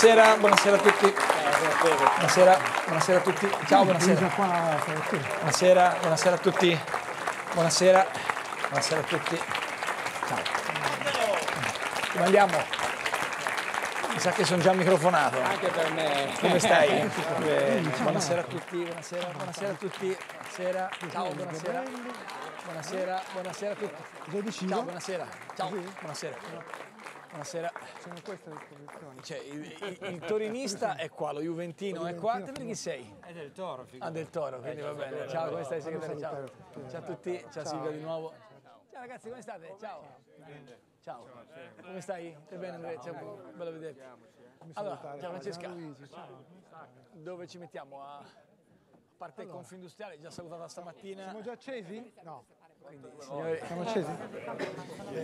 Buonasera, buonasera a tutti. Buonasera, buonasera a tutti. Ciao, buonasera. Buonasera, buonasera a tutti. Buonasera, buonasera a tutti. Ciao. Come andiamo? Mi sa che sono già microfonato. Anche per me. Come stai? Buonasera a tutti, buonasera, buonasera a tutti. Buonasera, ciao, buonasera. Buonasera, buonasera a tutti. Ciao, buonasera. Ciao, buonasera. Buonasera. Sono queste le esposizioni. Cioè, il, il, il, torinista è qua, lo juventino è qua. Te chi sei? È del Toro. Figlio. Ah, del Toro, quindi eh, va bene. Ciao, come stai, segretario? Ciao. ciao. a tutti, ciao, ciao Silvia di nuovo. Ciao ragazzi, come state? Ciao. Ciao. Come stai? È bene Andrea? bello vederti. Allora, ciao Francesca. Dove ci mettiamo? A parte allora. Confindustriale, già salutata stamattina. Siamo già accesi? No. Quindi, signori... Siamo accesi?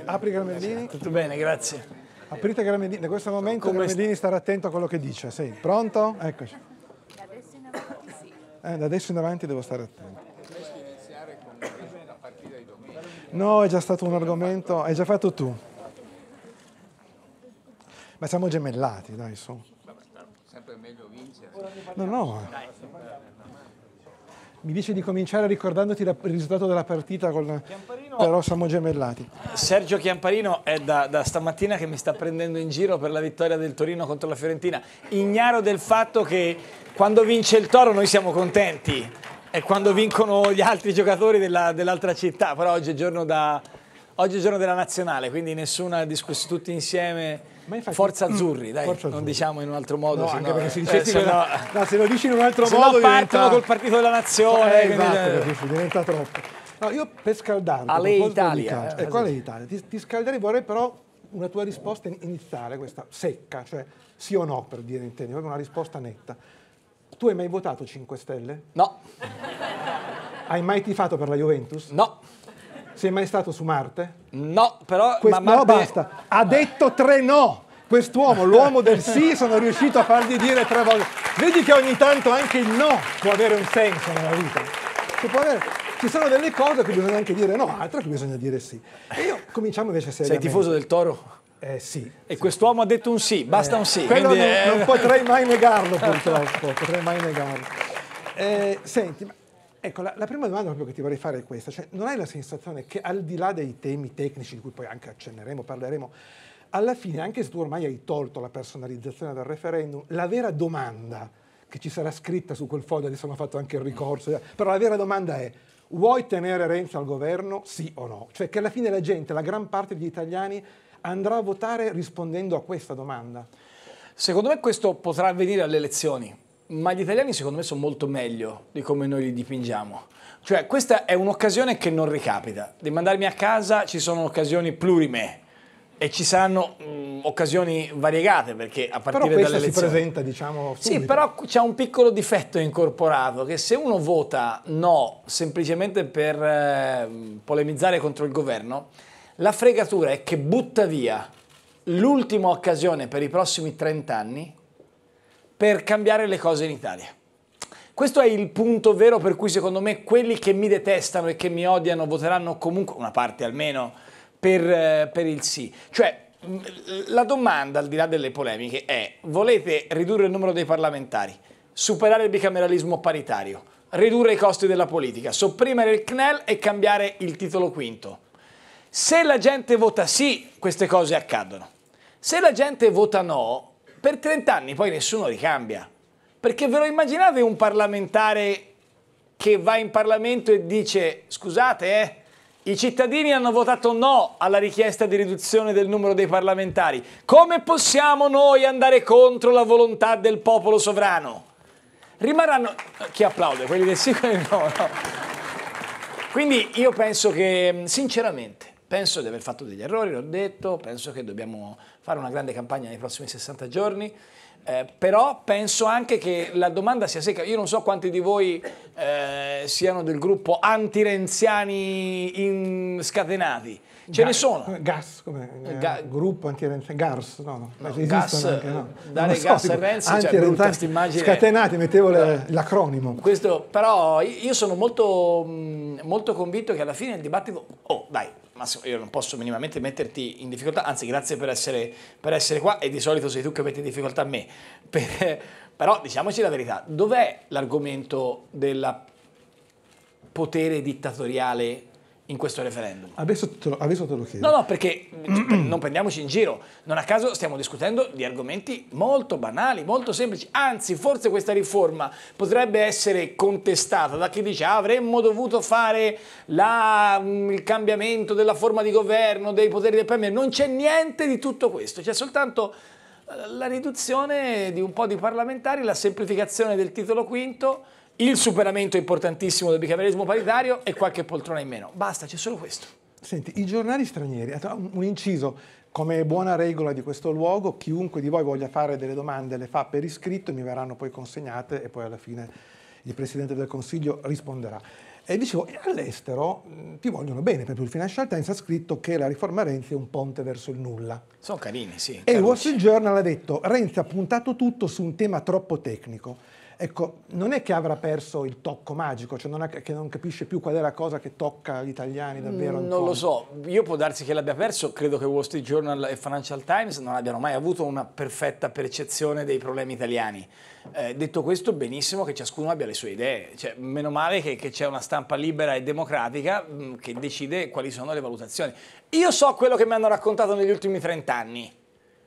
Apri Gramellini. Tutto bene, grazie. Aprite Gramellini. Da questo momento Come Gramellini starà attento a quello che dice. Sei pronto? Eccoci. Da adesso in avanti sì. Eh, da adesso in avanti devo stare attento. No, è già stato un argomento, hai già fatto tu. Ma siamo gemellati, dai, su. Sempre meglio vincere. No, no. Dai mi dice di cominciare ricordandoti il risultato della partita con Chiamparino. però siamo gemellati. Sergio Chiamparino è da, da, stamattina che mi sta prendendo in giro per la vittoria del Torino contro la Fiorentina, ignaro del fatto che quando vince il Toro noi siamo contenti e quando vincono gli altri giocatori dell'altra dell città, però oggi è da, oggi è giorno della nazionale, quindi nessuna discussione, tutti insieme infatti, Forza mm, Azzurri, dai, Forza non diciamo in un altro modo. No, anche no, perché si dice eh, se, no, se lo dici in un altro se modo no diventa... partono col partito della nazione. Eh, esatto, diventa troppo. No, io per scaldarti... A lei Italia. Eh, eh qual Ti, ti scalderei, vorrei però una tua risposta iniziale, questa secca, cioè sì o no per dire in proprio una risposta netta. Tu hai mai votato 5 Stelle? No. Hai mai tifato per la Juventus? No. Sei mai stato su Marte? No, però... Quest- ma Marte... No, basta. Ha detto tre no. Quest'uomo, l'uomo del sì, sono riuscito a fargli dire tre volte. Vedi che ogni tanto anche il no può avere un senso nella vita. Avere... Ci sono delle cose che bisogna anche dire no, altre che bisogna dire sì. E io cominciamo invece seriamente. Sei tifoso del Toro? Eh sì. E sì. quest'uomo ha detto un sì, basta eh, un sì. Quello non, è... non potrei mai negarlo purtroppo, potrei mai negarlo. Eh, senti, ma Ecco, la, la, prima domanda proprio che ti vorrei fare è questa, cioè non hai la sensazione che al di là dei temi tecnici di cui poi anche accenneremo, parleremo, alla fine, anche se tu ormai hai tolto la personalizzazione dal referendum, la vera domanda che ci sarà scritta su quel foglio, adesso hanno fatto anche il ricorso, però la vera domanda è vuoi tenere Renzi al governo, sì o no? Cioè che alla fine la gente, la gran parte degli italiani andrà a votare rispondendo a questa domanda. Secondo me questo potrà avvenire alle elezioni, ma gli italiani secondo me sono molto meglio di come noi li dipingiamo. Cioè, questa è un'occasione che non ricapita. Di mandarmi a casa ci sono occasioni plurime e ci saranno mh, mm, occasioni variegate perché a partire dalle elezioni... si presenta, diciamo, subito. Sì, però c'è un piccolo difetto incorporato che se uno vota no semplicemente per eh, polemizzare contro il governo, la fregatura è che butta via l'ultima occasione per i prossimi 30 anni per cambiare le cose in Italia. Questo è il punto vero per cui secondo me quelli che mi detestano e che mi odiano voteranno comunque, una parte almeno, per, eh, per il sì. Cioè, mm, la domanda, al di là delle polemiche, è volete ridurre il numero dei parlamentari, superare il bicameralismo paritario, ridurre i costi della politica, sopprimere il CNEL e cambiare il titolo quinto. Se la gente vota sì, queste cose accadono. Se la gente vota no, per 30 anni poi nessuno ricambia. Perché ve lo immaginate un parlamentare che va in Parlamento e dice scusate eh, i cittadini hanno votato no alla richiesta di riduzione del numero dei parlamentari. Come possiamo noi andare contro la volontà del popolo sovrano? Rimarranno... Eh, chi applaude? Quelli del sì, quelli no, no. Quindi io penso che, sinceramente, penso di aver fatto degli errori, l'ho detto, penso che dobbiamo fare una grande campagna nei prossimi 60 giorni. Eh, però penso anche che la domanda sia secca. Io non so quanti di voi eh, siano del gruppo anti-renziani scatenati. Ce Ga ne sono. Gas, come? Eh, Ga gruppo anti-renziani. Gars, no, no. no gas, anche, no. Eh, Dare so, gas a Renzi, anti cioè, Scatenati, mettevo l'acronimo. Questo, però io sono molto, molto convinto che alla fine il dibattito... Oh, dai, Massimo, io non posso minimamente metterti in difficoltà, anzi grazie per essere, per essere qua e di solito sei tu che metti in difficoltà me. Per, però diciamoci la verità, dov'è l'argomento del potere dittatoriale in questo referendum. Adesso te, lo, adesso te lo, chiedo. No, no, perché non prendiamoci in giro. Non a caso stiamo discutendo di argomenti molto banali, molto semplici. Anzi, forse questa riforma potrebbe essere contestata da chi dice ah, avremmo dovuto fare la, mm, il cambiamento della forma di governo, dei poteri del Premier. Non c'è niente di tutto questo, c'è soltanto eh, la riduzione di un po' di parlamentari, la semplificazione del titolo quinto il superamento importantissimo del bicameralismo paritario e qualche poltrona in meno. Basta, c'è solo questo. Senti, i giornali stranieri, un inciso, come buona regola di questo luogo, chiunque di voi voglia fare delle domande le fa per iscritto, mi verranno poi consegnate e poi alla fine il Presidente del Consiglio risponderà. E dicevo, all'estero ti vogliono bene, proprio il Financial Times ha scritto che la riforma Renzi è un ponte verso il nulla. Sono carini, sì. E il Wall Street Journal ha detto, Renzi ha puntato tutto su un tema troppo tecnico ecco, non è che avrà perso il tocco magico, cioè non ha, che non capisce più qual è la cosa che tocca agli italiani davvero. Mm, non lo so, io può darsi che l'abbia perso, credo che Wall Street Journal e Financial Times non abbiano mai avuto una perfetta percezione dei problemi italiani. Eh, detto questo, benissimo che ciascuno abbia le sue idee, cioè, meno male che, che c'è una stampa libera e democratica mh, mm, che decide quali sono le valutazioni. Io so quello che mi hanno raccontato negli ultimi 30 anni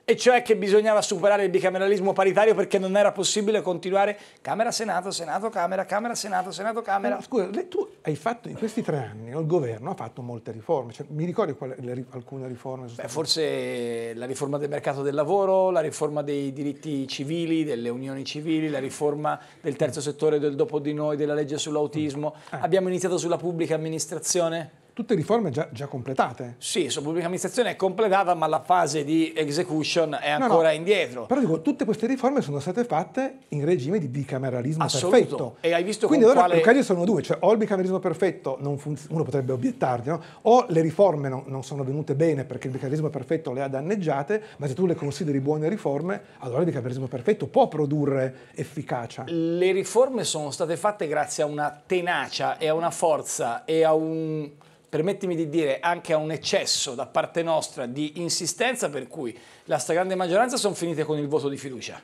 e cioè che bisognava superare il bicameralismo paritario perché non era possibile continuare Camera, Senato, Senato, Camera, Camera, Senato, Senato, Camera. Eh, scusa, lei, tu hai fatto in questi tre anni, il governo ha fatto molte riforme, cioè, mi ricordi quali, le, alcune riforme? Beh, forse la riforma del mercato del lavoro, la riforma dei diritti civili, delle unioni civili, la riforma del terzo settore del dopo di noi, della legge sull'autismo, eh. abbiamo iniziato sulla pubblica amministrazione? tutte riforme già, già completate. Sì, la pubblica amministrazione è completata, ma la fase di execution è ancora no, no. indietro. Però dico, tutte queste riforme sono state fatte in regime di bicameralismo Assoluto. perfetto. E hai visto Quindi allora quale... per caso sono due, cioè o il bicameralismo perfetto, non funziona, uno potrebbe obiettarti, no? o le riforme non, non, sono venute bene perché il bicameralismo perfetto le ha danneggiate, ma se tu le consideri buone riforme, allora il bicameralismo perfetto può produrre efficacia. Le riforme sono state fatte grazie a una tenacia e a una forza e a un permettimi di dire, anche a un eccesso da parte nostra di insistenza per cui la stragrande maggioranza sono finite con il voto di fiducia,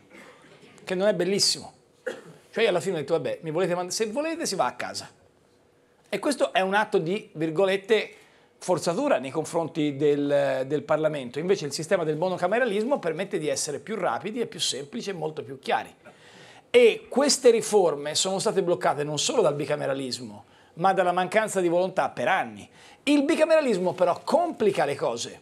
che non è bellissimo. Cioè alla fine ho detto, vabbè, volete se volete si va a casa. E questo è un atto di, virgolette, forzatura nei confronti del, del Parlamento. Invece il sistema del monocameralismo permette di essere più rapidi e più semplici e molto più chiari. E queste riforme sono state bloccate non solo dal bicameralismo, ma dalla mancanza di volontà per anni. Il bicameralismo però complica le cose,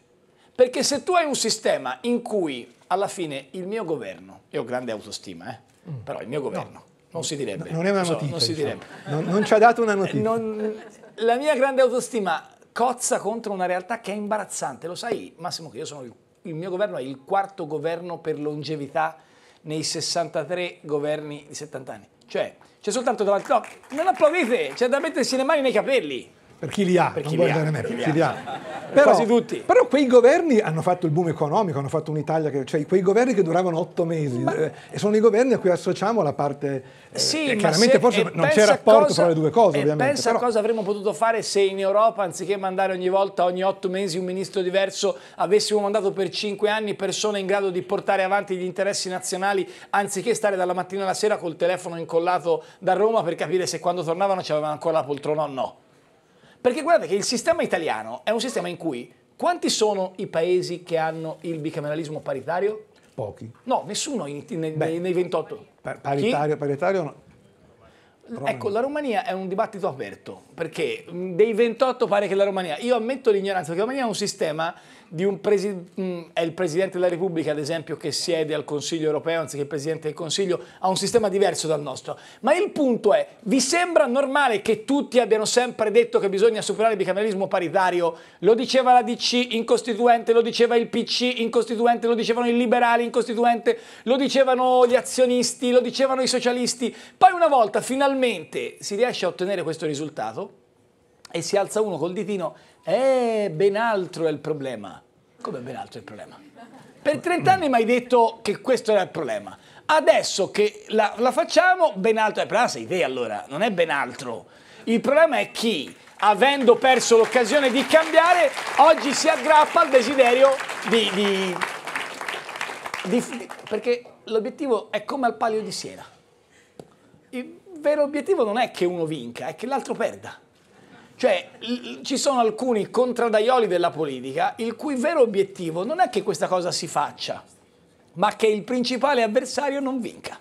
perché se tu hai un sistema in cui alla fine il mio governo, io ho grande autostima, eh, mm. però il mio governo, no. non si direbbe. non è una notizia. So, non, diciamo. direbbe. Non, non, ci ha dato una notizia. Non, la mia grande autostima cozza contro una realtà che è imbarazzante. Lo sai, Massimo, che io sono il, il mio governo è il quarto governo per longevità nei 63 governi di 70 anni. Cioè, c'è soltanto davanti... No, non applaudite, c'è da mettersi le mani nei capelli. Per chi li ha, per chi li ha, me, chi chi li ha. Però, quasi tutti. Però quei governi hanno fatto il boom economico, hanno fatto un'Italia, che, cioè quei governi che duravano otto mesi, ma, eh, e sono i governi a cui associamo la parte... Eh, eh sì, eh, chiaramente se, forse non c'è rapporto cosa, tra le due cose, ovviamente. Pensa però, a cosa avremmo potuto fare se in Europa, anziché mandare ogni volta, ogni otto mesi, un ministro diverso, avessimo mandato per cinque anni persone in grado di portare avanti gli interessi nazionali, anziché stare dalla mattina alla sera col telefono incollato da Roma per capire se quando tornavano c'avevano ancora la poltrona o no. Perché guardate che il sistema italiano è un sistema in cui quanti sono i paesi che hanno il bicameralismo paritario? Pochi. No, nessuno in, in, Beh, nei 28. Paritario, Chi? paritario no. Romania. Ecco, la Romania è un dibattito aperto, perché dei 28 pare che la Romania, io ammetto l'ignoranza, perché la Romania è un sistema di un presi- mm, è il Presidente della Repubblica, ad esempio, che siede al Consiglio europeo anziché il Presidente del Consiglio, ha un sistema diverso dal nostro. Ma il punto è, vi sembra normale che tutti abbiano sempre detto che bisogna superare il bicameralismo paritario? Lo diceva la DC in Costituente, lo diceva il PC in Costituente, lo dicevano i liberali in Costituente, lo dicevano gli azionisti, lo dicevano i socialisti. Poi una volta finalmente si riesce a ottenere questo risultato e si alza uno col ditino eh, ben altro è il problema. Come ben altro è il problema? Per 30 anni mi hai detto che questo era il problema. Adesso che la, la facciamo, ben altro è il problema. Ah, sei te allora, non è ben altro. Il problema è chi, avendo perso l'occasione di cambiare, oggi si aggrappa al desiderio di, di, di perché l'obiettivo è come al palio di Siena. Il vero obiettivo non è che uno vinca, è che l'altro perda. Cioè, ci sono alcuni contradaioli della politica il cui vero obiettivo non è che questa cosa si faccia, ma che il principale avversario non vinca.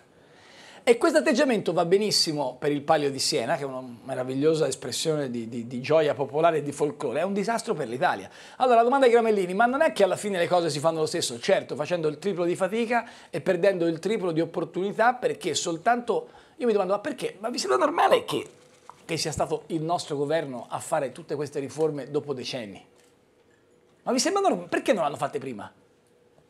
E questo atteggiamento va benissimo per il Palio di Siena, che è una meravigliosa espressione di, di, di gioia popolare e di folklore, è un disastro per l'Italia. Allora, la domanda ai Gramellini, ma non è che alla fine le cose si fanno lo stesso? Certo, facendo il triplo di fatica e perdendo il triplo di opportunità, perché soltanto... Io mi domando, ma perché? Ma vi sembra normale che che sia stato il nostro governo a fare tutte queste riforme dopo decenni. Ma vi sembra Perché non l'hanno fatte prima?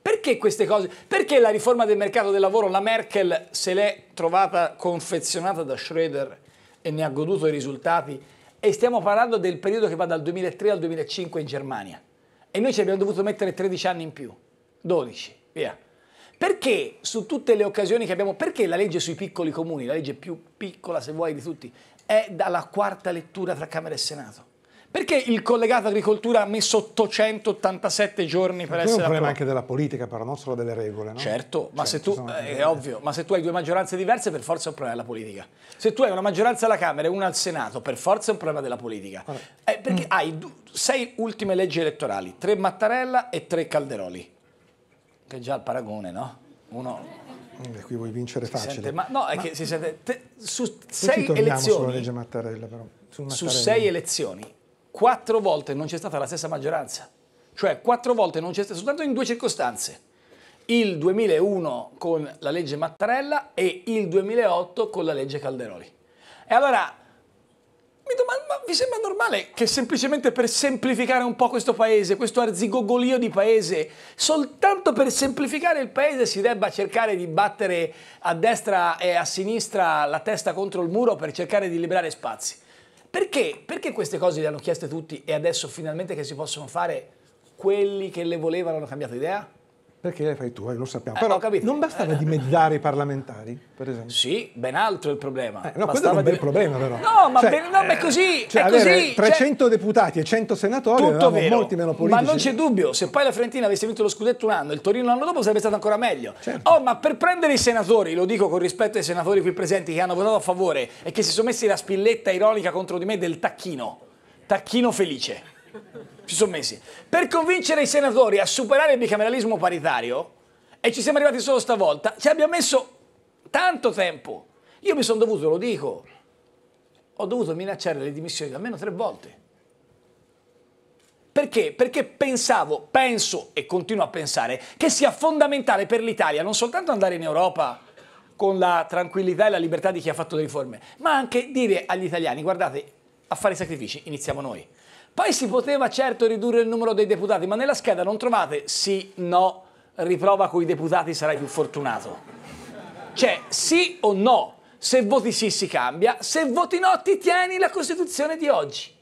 Perché queste cose? Perché la riforma del mercato del lavoro, la Merkel se l'è trovata confezionata da Schröder e ne ha goduto i risultati? E stiamo parlando del periodo che va dal 2003 al 2005 in Germania. E noi ci abbiamo dovuto mettere 13 anni in più, 12, via. Perché su tutte le occasioni che abbiamo, perché la legge sui piccoli comuni, la legge più piccola se vuoi di tutti, è dalla quarta lettura tra Camera e Senato. Perché il collegato agricoltura ha messo 887 giorni per essere È un problema anche della politica, però non solo delle regole. No? Certo, ma, certo, se tu, eh, ovvio, ma se tu hai due maggioranze diverse, per forza è un problema della politica. Se tu hai una maggioranza alla Camera e una al Senato, per forza è un problema della politica. Allora. Eh, perché mm. hai sei ultime leggi elettorali, tre Mattarella e tre Calderoli. Che è già il paragone, no? Uno e eh, qui vuoi vincere si facile. Sente, ma no, è ma che si sente... Te, su sei elezioni... Su, su sei elezioni, quattro volte non c'è stata la stessa maggioranza. Cioè, quattro volte non c'è stata... Soltanto in due circostanze. Il 2001 con la legge Mattarella e il 2008 con la legge Calderoli. E allora mi domando, ma vi sembra normale che semplicemente per semplificare un po' questo paese, questo arzigogolio di paese, soltanto per semplificare il paese si debba cercare di battere a destra e a sinistra la testa contro il muro per cercare di liberare spazi? Perché? Perché queste cose le hanno chieste tutti e adesso finalmente che si possono fare quelli che le volevano hanno cambiato idea? Perché le fai tu, eh, lo sappiamo. Eh, Però non bastava eh, eh. dimezzare i parlamentari, per esempio? Sì, ben altro il problema. Eh, no, bastava quello è un bel di... problema però. No, ma, cioè, ben, no, ma è così, cioè, è così. 300 cioè... deputati e 100 senatori tutto vero, molti meno politici. Ma non c'è dubbio, se poi la Fiorentina avesse vinto lo scudetto un anno, il Torino l'anno dopo sarebbe stato ancora meglio. Certo. Oh, ma per prendere i senatori, lo dico con rispetto ai senatori qui presenti che hanno votato a favore e che si sono messi la spilletta ironica contro di me del tacchino. Tacchino felice si sono messi. Per convincere i senatori a superare il bicameralismo paritario, e ci siamo arrivati solo stavolta, ci abbiamo messo tanto tempo. Io mi sono dovuto, lo dico, ho dovuto minacciare le dimissioni almeno tre volte. Perché? Perché pensavo, penso e continuo a pensare che sia fondamentale per l'Italia non soltanto andare in Europa con la tranquillità e la libertà di chi ha fatto le riforme, ma anche dire agli italiani, guardate, a fare i sacrifici iniziamo noi. Poi si poteva certo ridurre il numero dei deputati, ma nella scheda non trovate sì, no, riprova con i deputati sarai più fortunato. Cioè, sì o no, se voti sì si cambia, se voti no ti tieni la Costituzione di oggi,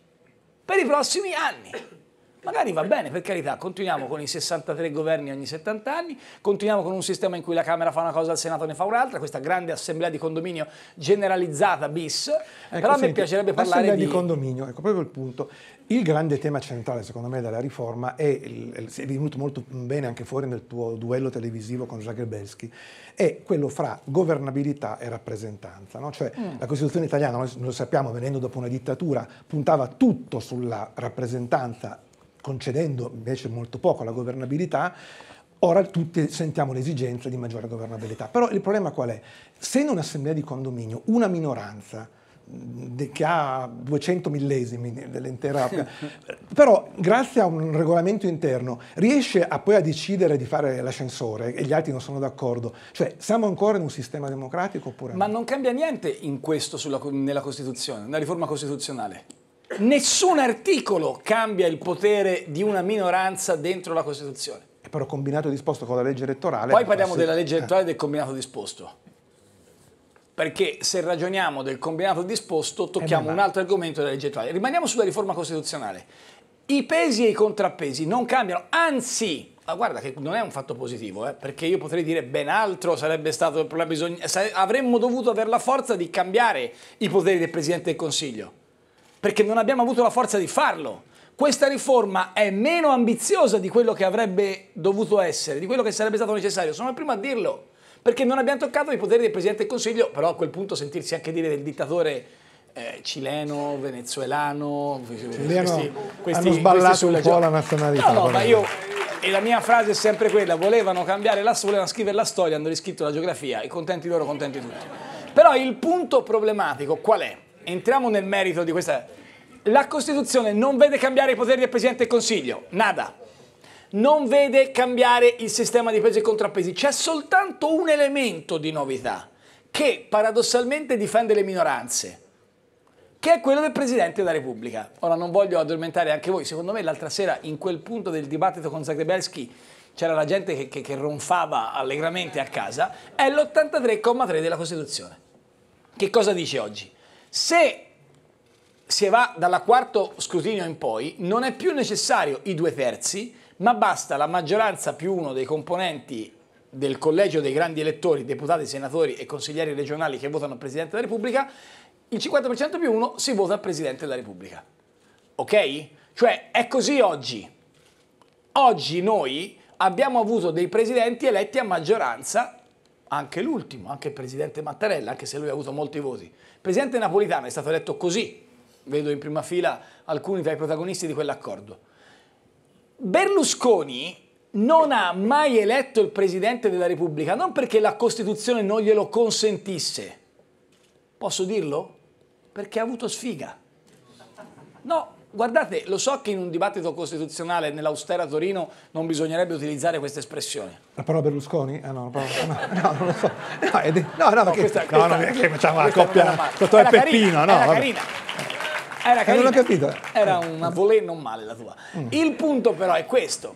per i prossimi anni. Magari va bene, per carità, continuiamo con i 63 governi ogni 70 anni, continuiamo con un sistema in cui la Camera fa una cosa, il Senato ne fa un'altra, questa grande assemblea di condominio generalizzata bis, ecco, però senti, a piacerebbe parlare di... di condominio, ecco proprio il punto. Il grande tema centrale, secondo me, della riforma è, il, è venuto molto bene anche fuori nel tuo duello televisivo con Zagrebelski, è quello fra governabilità e rappresentanza. No? Cioè, mm. La Costituzione italiana, noi lo sappiamo, venendo dopo una dittatura, puntava tutto sulla rappresentanza concedendo invece molto poco la governabilità, Ora tutti sentiamo l'esigenza di maggiore governabilità, però il problema qual è? Se in un'assemblea di condominio una minoranza che ha 200 millesimi dell'intera... però grazie a un regolamento interno riesce a poi a decidere di fare l'ascensore e gli altri non sono d'accordo. Cioè siamo ancora in un sistema democratico oppure Ma no? non cambia niente in questo sulla, nella Costituzione, nella riforma costituzionale? nessun articolo cambia il potere di una minoranza dentro la Costituzione. È però combinato e disposto con la legge elettorale. Poi parliamo se... della legge eh. elettorale e del combinato disposto. Perché se ragioniamo del combinato disposto eh, tocchiamo un altro argomento della legge elettorale. Rimaniamo sulla riforma costituzionale. I pesi e i contrappesi non cambiano, anzi, ma guarda che non è un fatto positivo, eh, perché io potrei dire ben altro sarebbe stato il problema, bisogna, avremmo dovuto avere la forza di cambiare i poteri del Presidente del Consiglio perché non abbiamo avuto la forza di farlo. Questa riforma è meno ambiziosa di quello che avrebbe dovuto essere, di quello che sarebbe stato necessario. Sono il primo a dirlo, perché non abbiamo toccato i poteri del Presidente del Consiglio, però a quel punto sentirsi anche dire del dittatore eh, cileno, venezuelano, Cileno questi, hanno sballato un po' la nazionalità. No, no, ma io, e la mia frase è sempre quella, volevano cambiare la volevano scrivere la storia, hanno riscritto la geografia, e contenti loro, contenti tutti. Però il punto problematico qual è? entriamo nel merito di questa... La Costituzione non vede cambiare i poteri del Presidente del Consiglio, nada. Non vede cambiare il sistema di pesi e contrappesi, c'è soltanto un elemento di novità che paradossalmente difende le minoranze, che è quello del Presidente della Repubblica. Ora non voglio addormentare anche voi, secondo me l'altra sera in quel punto del dibattito con Zagrebelski c'era la gente che, che, che, ronfava allegramente a casa, è l'83,3 della Costituzione. Che cosa dice oggi? Se si va dalla quarto scrutinio in poi, non è più necessario i due terzi, ma basta la maggioranza più uno dei componenti del collegio dei grandi elettori, deputati, senatori e consiglieri regionali che votano Presidente della Repubblica, il 50% più uno si vota Presidente della Repubblica. Ok? Cioè è così oggi. Oggi noi abbiamo avuto dei presidenti eletti a maggioranza, anche l'ultimo, anche il presidente Mattarella, anche se lui ha avuto molti voti presidente Napolitano è stato eletto così, vedo in prima fila alcuni tra i protagonisti di quell'accordo. Berlusconi non ha mai eletto il presidente della Repubblica, non perché la Costituzione non glielo consentisse. Posso dirlo? Perché ha avuto sfiga. No, Guardate, lo so che in un dibattito costituzionale nell'austera Torino non bisognerebbe utilizzare queste espressioni. La parola Berlusconi? Eh no, parola, no, no, non lo so. No, è de- no, no, perché, no, questa, no, no, perché facciamo la coppia Totò e Peppino, no? Era carina. Era carina. Eh, non ho capito. Era una volée non male la tua. Mm. Il punto però è questo.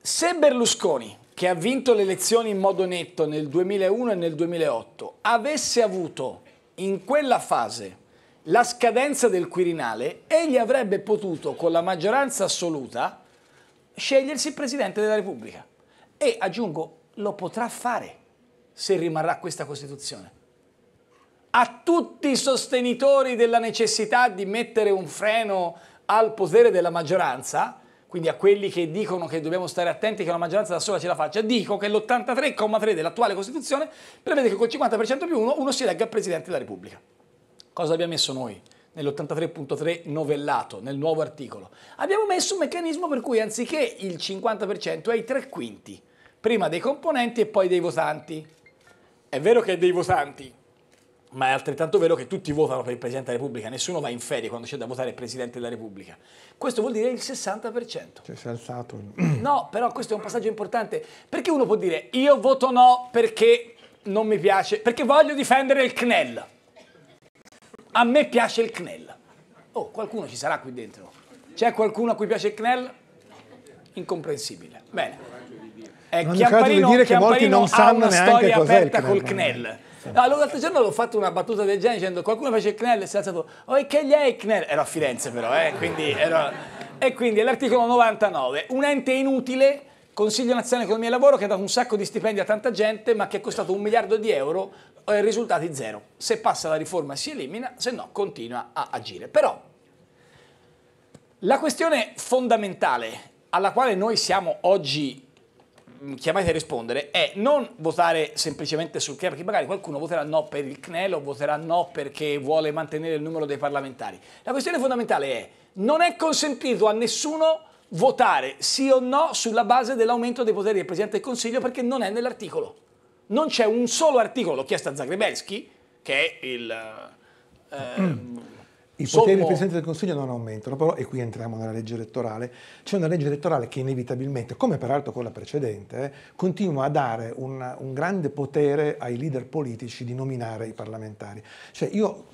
Se Berlusconi, che ha vinto le elezioni in modo netto nel 2001 e nel 2008, avesse avuto in quella fase la scadenza del Quirinale, egli avrebbe potuto, con la maggioranza assoluta, scegliersi il Presidente della Repubblica. E, aggiungo, lo potrà fare se rimarrà questa Costituzione. A tutti i sostenitori della necessità di mettere un freno al potere della maggioranza, quindi a quelli che dicono che dobbiamo stare attenti che la maggioranza da sola ce la faccia, dico che l'83,3 dell'attuale Costituzione prevede che col 50% più uno, uno si elegga Presidente della Repubblica. Cosa abbiamo messo noi? nell'83.3 novellato, nel nuovo articolo. Abbiamo messo un meccanismo per cui anziché il 50% è i tre quinti, prima dei componenti e poi dei votanti. È vero che è dei votanti, ma è altrettanto vero che tutti votano per il Presidente della Repubblica, nessuno va in ferie quando c'è da votare il Presidente della Repubblica. Questo vuol dire il 60%. Cioè si è alzato. No, però questo è un passaggio importante, perché uno può dire io voto no perché non mi piace, perché voglio difendere il CNEL. A me piace il CNEL. Oh, qualcuno ci sarà qui dentro. C'è qualcuno a cui piace il CNEL? Incomprensibile. Bene. Eh, non Chiamparino, di dire che molti non sanno neanche cos'è il CNEL. Col CNEL. No, l'altro giorno l'ho fatto una battuta del genere dicendo qualcuno fece il CNEL e si è alzato oh e che gli è il CNEL? Ero a Firenze però, eh, quindi ero... E quindi è l'articolo 99, un ente inutile Consiglio Nazionale Economia e Lavoro che ha dato un sacco di stipendi a tanta gente ma che è costato un miliardo di euro e eh, risultati zero. Se passa la riforma si elimina, se no continua a agire. Però la questione fondamentale alla quale noi siamo oggi mm, chiamati a rispondere è non votare semplicemente sul CNEL, perché magari qualcuno voterà no per il CNEL o voterà no perché vuole mantenere il numero dei parlamentari. La questione fondamentale è non è consentito a nessuno votare sì o no sulla base dell'aumento dei poteri del Presidente del Consiglio perché non è nell'articolo. Non c'è un solo articolo, l'ho chiesto a Zagrebelski, che è il... Eh, I sommo... poteri del Presidente del Consiglio non aumentano, però, e qui entriamo nella legge elettorale, c'è una legge elettorale che inevitabilmente, come peraltro quella precedente, eh, continua a dare un, un, grande potere ai leader politici di nominare i parlamentari. Cioè io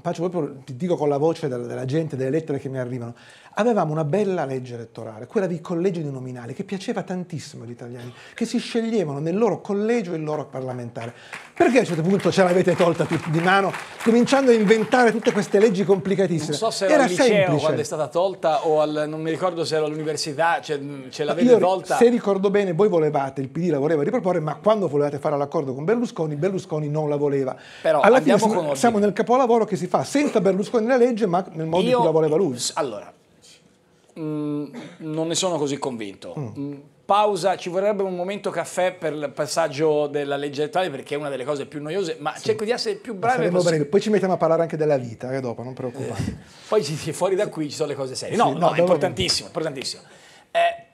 faccio proprio, ti dico con la voce della, della gente, delle lettere che mi arrivano, avevamo una bella legge elettorale, quella dei collegi nominali, che piaceva tantissimo agli italiani, che si sceglievano nel loro collegio il loro parlamentare. Perché a un certo punto ce l'avete tolta di mano, cominciando a inventare tutte queste leggi complicatissime? Non so se era, era al liceo quando è stata tolta o al, non mi ricordo se era all'università, cioè, mm, ce l'avete tolta. Se ricordo bene, voi volevate, il PD la voleva riproporre, ma quando volevate fare l'accordo con Berlusconi, Berlusconi non la voleva. Però Alla fine siamo, siamo nel capolavoro che si fa senza Berlusconi la legge, ma nel modo in cui la voleva lui. Allora, Mm, non ne sono così convinto. Mm. mm. Pausa, ci vorrebbe un momento caffè per il passaggio della legge elettorale perché è una delle cose più noiose, ma sì. cerco di essere più bravi. Possi- poi ci mettiamo a parlare anche della vita, eh, dopo, non preoccupate. Eh, poi fuori da qui ci sono le cose serie. No, sì, no, no è importantissimo, importantissimo. Eh,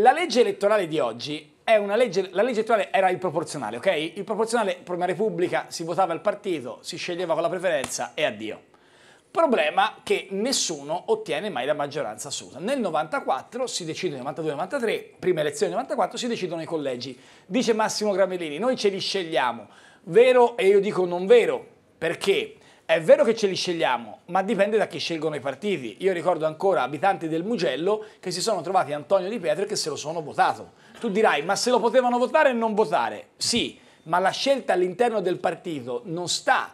la legge elettorale di oggi è una legge, la legge elettorale era il proporzionale, ok? Il proporzionale, prima repubblica, si votava il partito, si sceglieva con la preferenza e addio. Problema che nessuno ottiene mai la maggioranza assoluta. Nel 94 si decide, nel 92-93, prima elezione del 94, si decidono i collegi. Dice Massimo Gramellini, noi ce li scegliamo. Vero e io dico non vero, perché è vero che ce li scegliamo, ma dipende da chi scelgono i partiti. Io ricordo ancora abitanti del Mugello che si sono trovati Antonio Di Pietro e che se lo sono votato. Tu dirai, ma se lo potevano votare e non votare? Sì, ma la scelta all'interno del partito non sta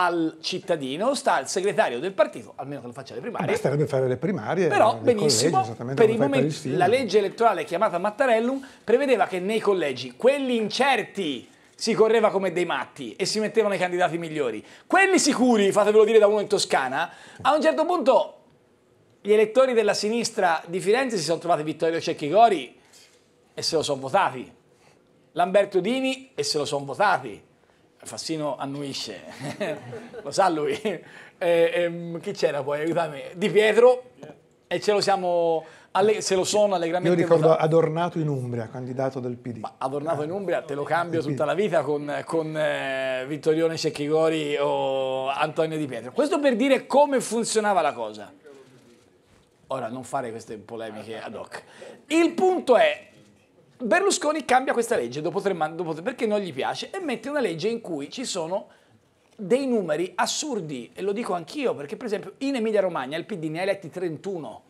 al cittadino, sta il segretario del partito, almeno che lo faccia alle primarie. Basterebbe fare le primarie. Però benissimo, collegi, per il momento la legge elettorale chiamata Mattarellum prevedeva che nei collegi, quelli incerti, si correva come dei matti e si mettevano i candidati migliori. Quelli sicuri, fatevelo dire da uno in Toscana, a un certo punto gli elettori della sinistra di Firenze si sono trovati Vittorio Cecchigori e se lo sono votati. Lamberto Dini e se lo sono votati. Fassino annuisce, lo sa lui. E, eh, e, ehm, chi c'era poi? Aiutami. Di Pietro e ce lo siamo se lo sono allegramente. Io ricordo votato. Adornato in Umbria, candidato del PD. Ma Adornato in Umbria te lo cambio tutta la vita con, con eh, Vittorione Cecchigori o Antonio Di Pietro. Questo per dire come funzionava la cosa. Ora, non fare queste polemiche ad hoc. Il punto è, Berlusconi cambia questa legge dopo tre, dopo tre, perché non gli piace e mette una legge in cui ci sono dei numeri assurdi e lo dico anch'io perché per esempio in Emilia Romagna il PD ne ha eletti 31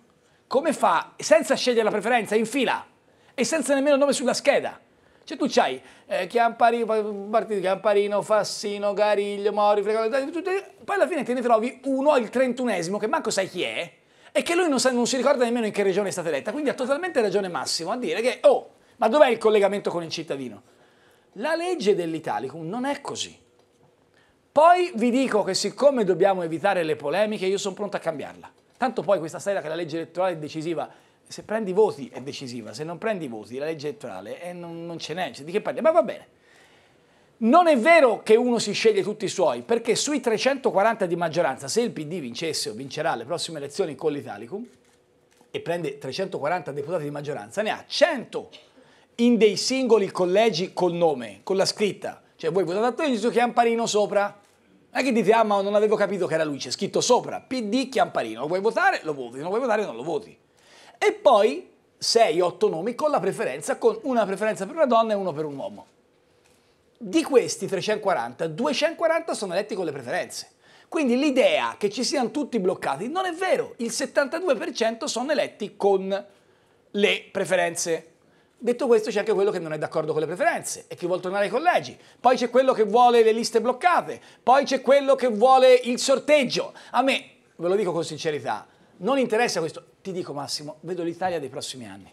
come fa senza scegliere la preferenza in fila e senza nemmeno nome sulla scheda cioè tu c'hai eh, Chiamparino, partito, Chiamparino, Fassino, Gariglio, Mori, Fregoli, poi alla fine te ne trovi uno, al 31esimo, che manco sai chi è, e che lui non, sa, non si ricorda nemmeno in che regione è stata eletta. Quindi ha totalmente ragione Massimo a dire che, oh, ma dov'è il collegamento con il cittadino? La legge dell'Italicum non è così. Poi vi dico che siccome dobbiamo evitare le polemiche, io sono pronto a cambiarla. Tanto poi questa sera che la legge elettorale è decisiva, se prendi voti è decisiva, se non prendi voti la legge elettorale eh, non, non ce n'è, cioè, di che parli? Ma va bene. Non è vero che uno si sceglie tutti i suoi, perché sui 340 di maggioranza, se il PD vincesse o vincerà le prossime elezioni con l'Italicum e prende 340 deputati di maggioranza, ne ha 100 in dei singoli collegi col nome, con la scritta. Cioè voi votate a Torino, Chiamparino sopra. Non è che dite, ah ma non avevo capito che era lui, c'è scritto sopra, PD Chiamparino, lo vuoi votare? Lo voti, non vuoi votare? Non lo voti. E poi 6-8 nomi con la preferenza, con una preferenza per una donna e uno per un uomo. Di questi 340, 240 sono eletti con le preferenze. Quindi l'idea che ci siano tutti bloccati non è vero, il 72% sono eletti con le preferenze. Detto questo c'è anche quello che non è d'accordo con le preferenze e che vuole tornare ai collegi, poi c'è quello che vuole le liste bloccate, poi c'è quello che vuole il sorteggio. A me, ve lo dico con sincerità, non interessa questo. Ti dico Massimo, vedo l'Italia dei prossimi anni.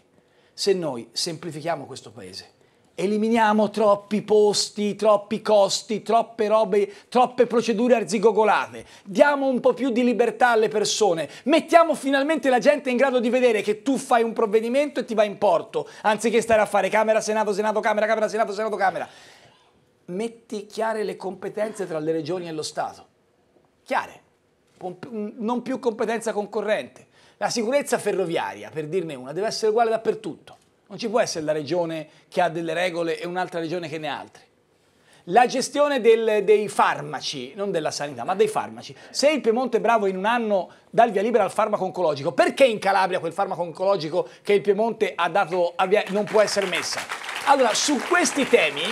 Se noi semplifichiamo questo paese, eliminiamo troppi posti, troppi costi, troppe robe, troppe procedure arzigogolate. Diamo un po' più di libertà alle persone. Mettiamo finalmente la gente in grado di vedere che tu fai un provvedimento e ti va in porto, anziché stare a fare Camera, Senato, Senato, Camera, Camera, Senato, Senato, Camera. Metti chiare le competenze tra le regioni e lo Stato. Chiare. Mm, non più competenza concorrente. La sicurezza ferroviaria, per dirne una, deve essere uguale dappertutto. Non ci può essere la regione che ha delle regole e un'altra regione che ne ha altre. La gestione del, dei farmaci, non della sanità, ma dei farmaci. Se il Piemonte è bravo in un anno dà il via libera al farmaco oncologico, perché in Calabria quel farmaco oncologico che il Piemonte ha dato via, non può essere messa? Allora, su questi temi,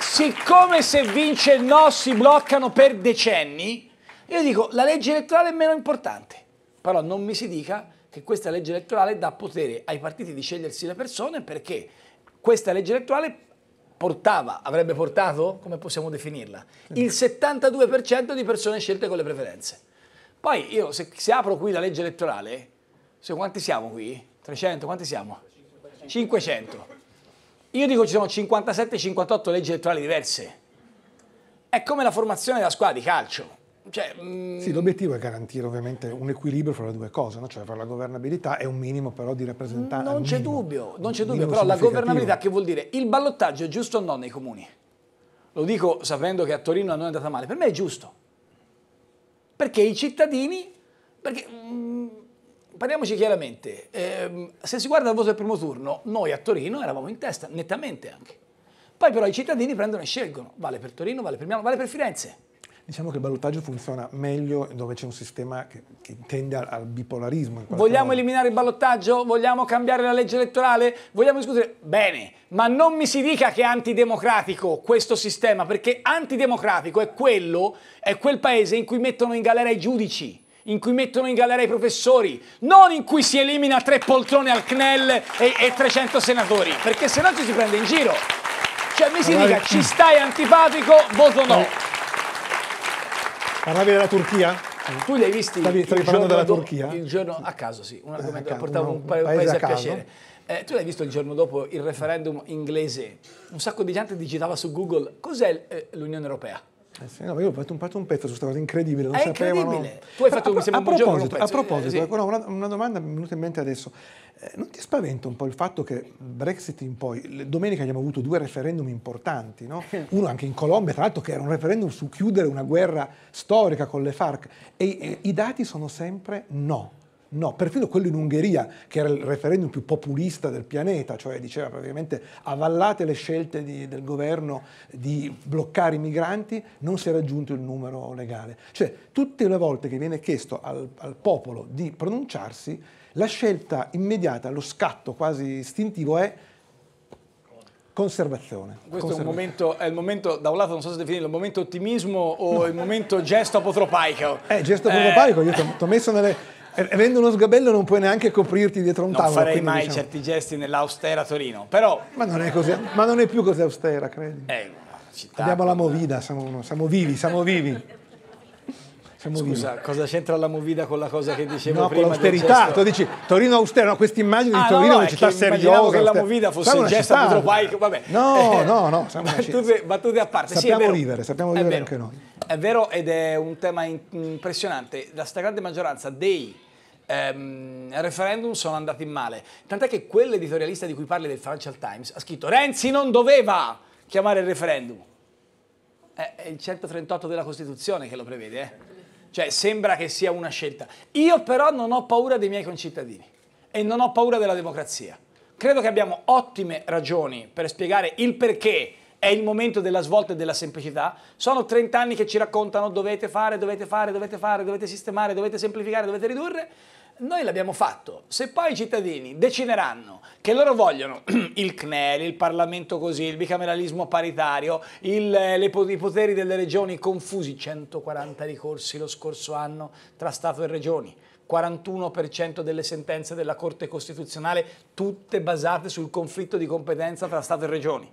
siccome se vince il no si bloccano per decenni, io dico la legge elettorale è meno importante. Però non mi si dica che questa legge elettorale dà potere ai partiti di scegliersi le persone perché questa legge elettorale portava, avrebbe portato, come possiamo definirla, il 72% di persone scelte con le preferenze. Poi io se, se apro qui la legge elettorale, se quanti siamo qui? 300, quanti siamo? 500. Io dico ci sono 57-58 leggi elettorali diverse. È come la formazione della squadra di calcio. Cioè, mm, Sì, l'obiettivo è garantire ovviamente un equilibrio fra le due cose, no? cioè fra la governabilità e un minimo però di rappresentanza. Non c'è dubbio, non c'è dubbio, però la governabilità che vuol dire il ballottaggio è giusto o no nei comuni? Lo dico sapendo che a Torino non è andata male, per me è giusto. Perché i cittadini, perché, mm, parliamoci chiaramente, eh, se si guarda il voto del primo turno, noi a Torino eravamo in testa, nettamente anche. Poi però i cittadini prendono e scelgono, vale per Torino, vale per Milano, vale per Firenze diciamo che il ballottaggio funziona meglio dove c'è un sistema che, che tende al, al bipolarismo. Vogliamo modo. eliminare il ballottaggio? Vogliamo cambiare la legge elettorale? Vogliamo discutere? Bene, ma non mi si dica che è antidemocratico questo sistema, perché antidemocratico è quello, è quel paese in cui mettono in galera i giudici in cui mettono in galera i professori, non in cui si elimina tre poltrone al CNEL e, e 300 senatori, perché se no ci si prende in giro. Cioè mi si allora, dica ci stai antipatico, voto no. Eh, Parlavi della Turchia? Tu li hai visti? Stavi, stavi parlando della Turchia? Il giorno a caso, sì, eh, un argomento che portava un, paese, paese a, a piacere. Eh, tu l'hai visto il giorno dopo il referendum inglese? Un sacco di gente digitava su Google cos'è eh, l'Unione Europea? Eh sì, no, io ho fatto un, fatto un pezzo su questa cosa incredibile, non È sapevano. Incredibile. Tu hai fatto a, a, a proposito, a proposito eh, sì. Ecco, una, una, domanda mi è venuta in mente adesso. Eh, non ti spaventa un po' il fatto che Brexit in poi, domenica abbiamo avuto due referendum importanti, no? uno anche in Colombia, tra l'altro che era un referendum su chiudere una guerra storica con le FARC e, e i dati sono sempre no. No, perfino quello in Ungheria, che era il referendum più populista del pianeta, cioè diceva praticamente avallate le scelte di, del governo di bloccare i migranti, non si è raggiunto il numero legale. Cioè, tutte le volte che viene chiesto al, al popolo di pronunciarsi, la scelta immediata, lo scatto quasi istintivo è Conservazione. Questo conservazione. È, momento, è, il momento, da un lato non so se definirlo, il momento ottimismo o il momento gesto apotropaico. Eh, gesto apotropaico, eh. io ti ho messo nelle eh, avendo uno sgabello non puoi neanche coprirti dietro un non tavolo. Non farei quindi, mai diciamo. certi gesti nell'austera Torino, però... Ma non è, così, ma non è più così austera, credi. Eh, città... Andiamo alla Movida, siamo, siamo vivi, siamo vivi. Scusa, vivi. cosa c'entra la movida con la cosa che dicevo no, prima? Con l'austerità, tu dici Torino austero, no, questa immagine ah, di Torino no, no, è una città seriosa. che la movida fosse un gesto antropaico, vabbè. No, no, no, siamo battute, battute a parte. Sappiamo sì, vivere, sappiamo vivere anche noi. È vero ed è un tema impressionante, la stragrande maggioranza dei ehm, referendum sono andati male. Tant'è che quell'editorialista di cui parli del Financial Times ha scritto Renzi non doveva chiamare il referendum. È il 138 della Costituzione che lo prevede, eh? cioè sembra che sia una scelta. Io però non ho paura dei miei concittadini e non ho paura della democrazia. Credo che abbiamo ottime ragioni per spiegare il perché è il momento della svolta e della semplicità. Sono 30 anni che ci raccontano dovete fare, dovete fare, dovete fare, dovete sistemare, dovete semplificare, dovete ridurre. Noi l'abbiamo fatto. Se poi i cittadini decideranno che loro vogliono il CNEL, il Parlamento così, il bicameralismo paritario, il, eh, le, i poteri delle regioni confusi, 140 ricorsi lo scorso anno tra Stato e regioni. 41% delle sentenze della Corte Costituzionale, tutte basate sul conflitto di competenza tra Stato e Regioni.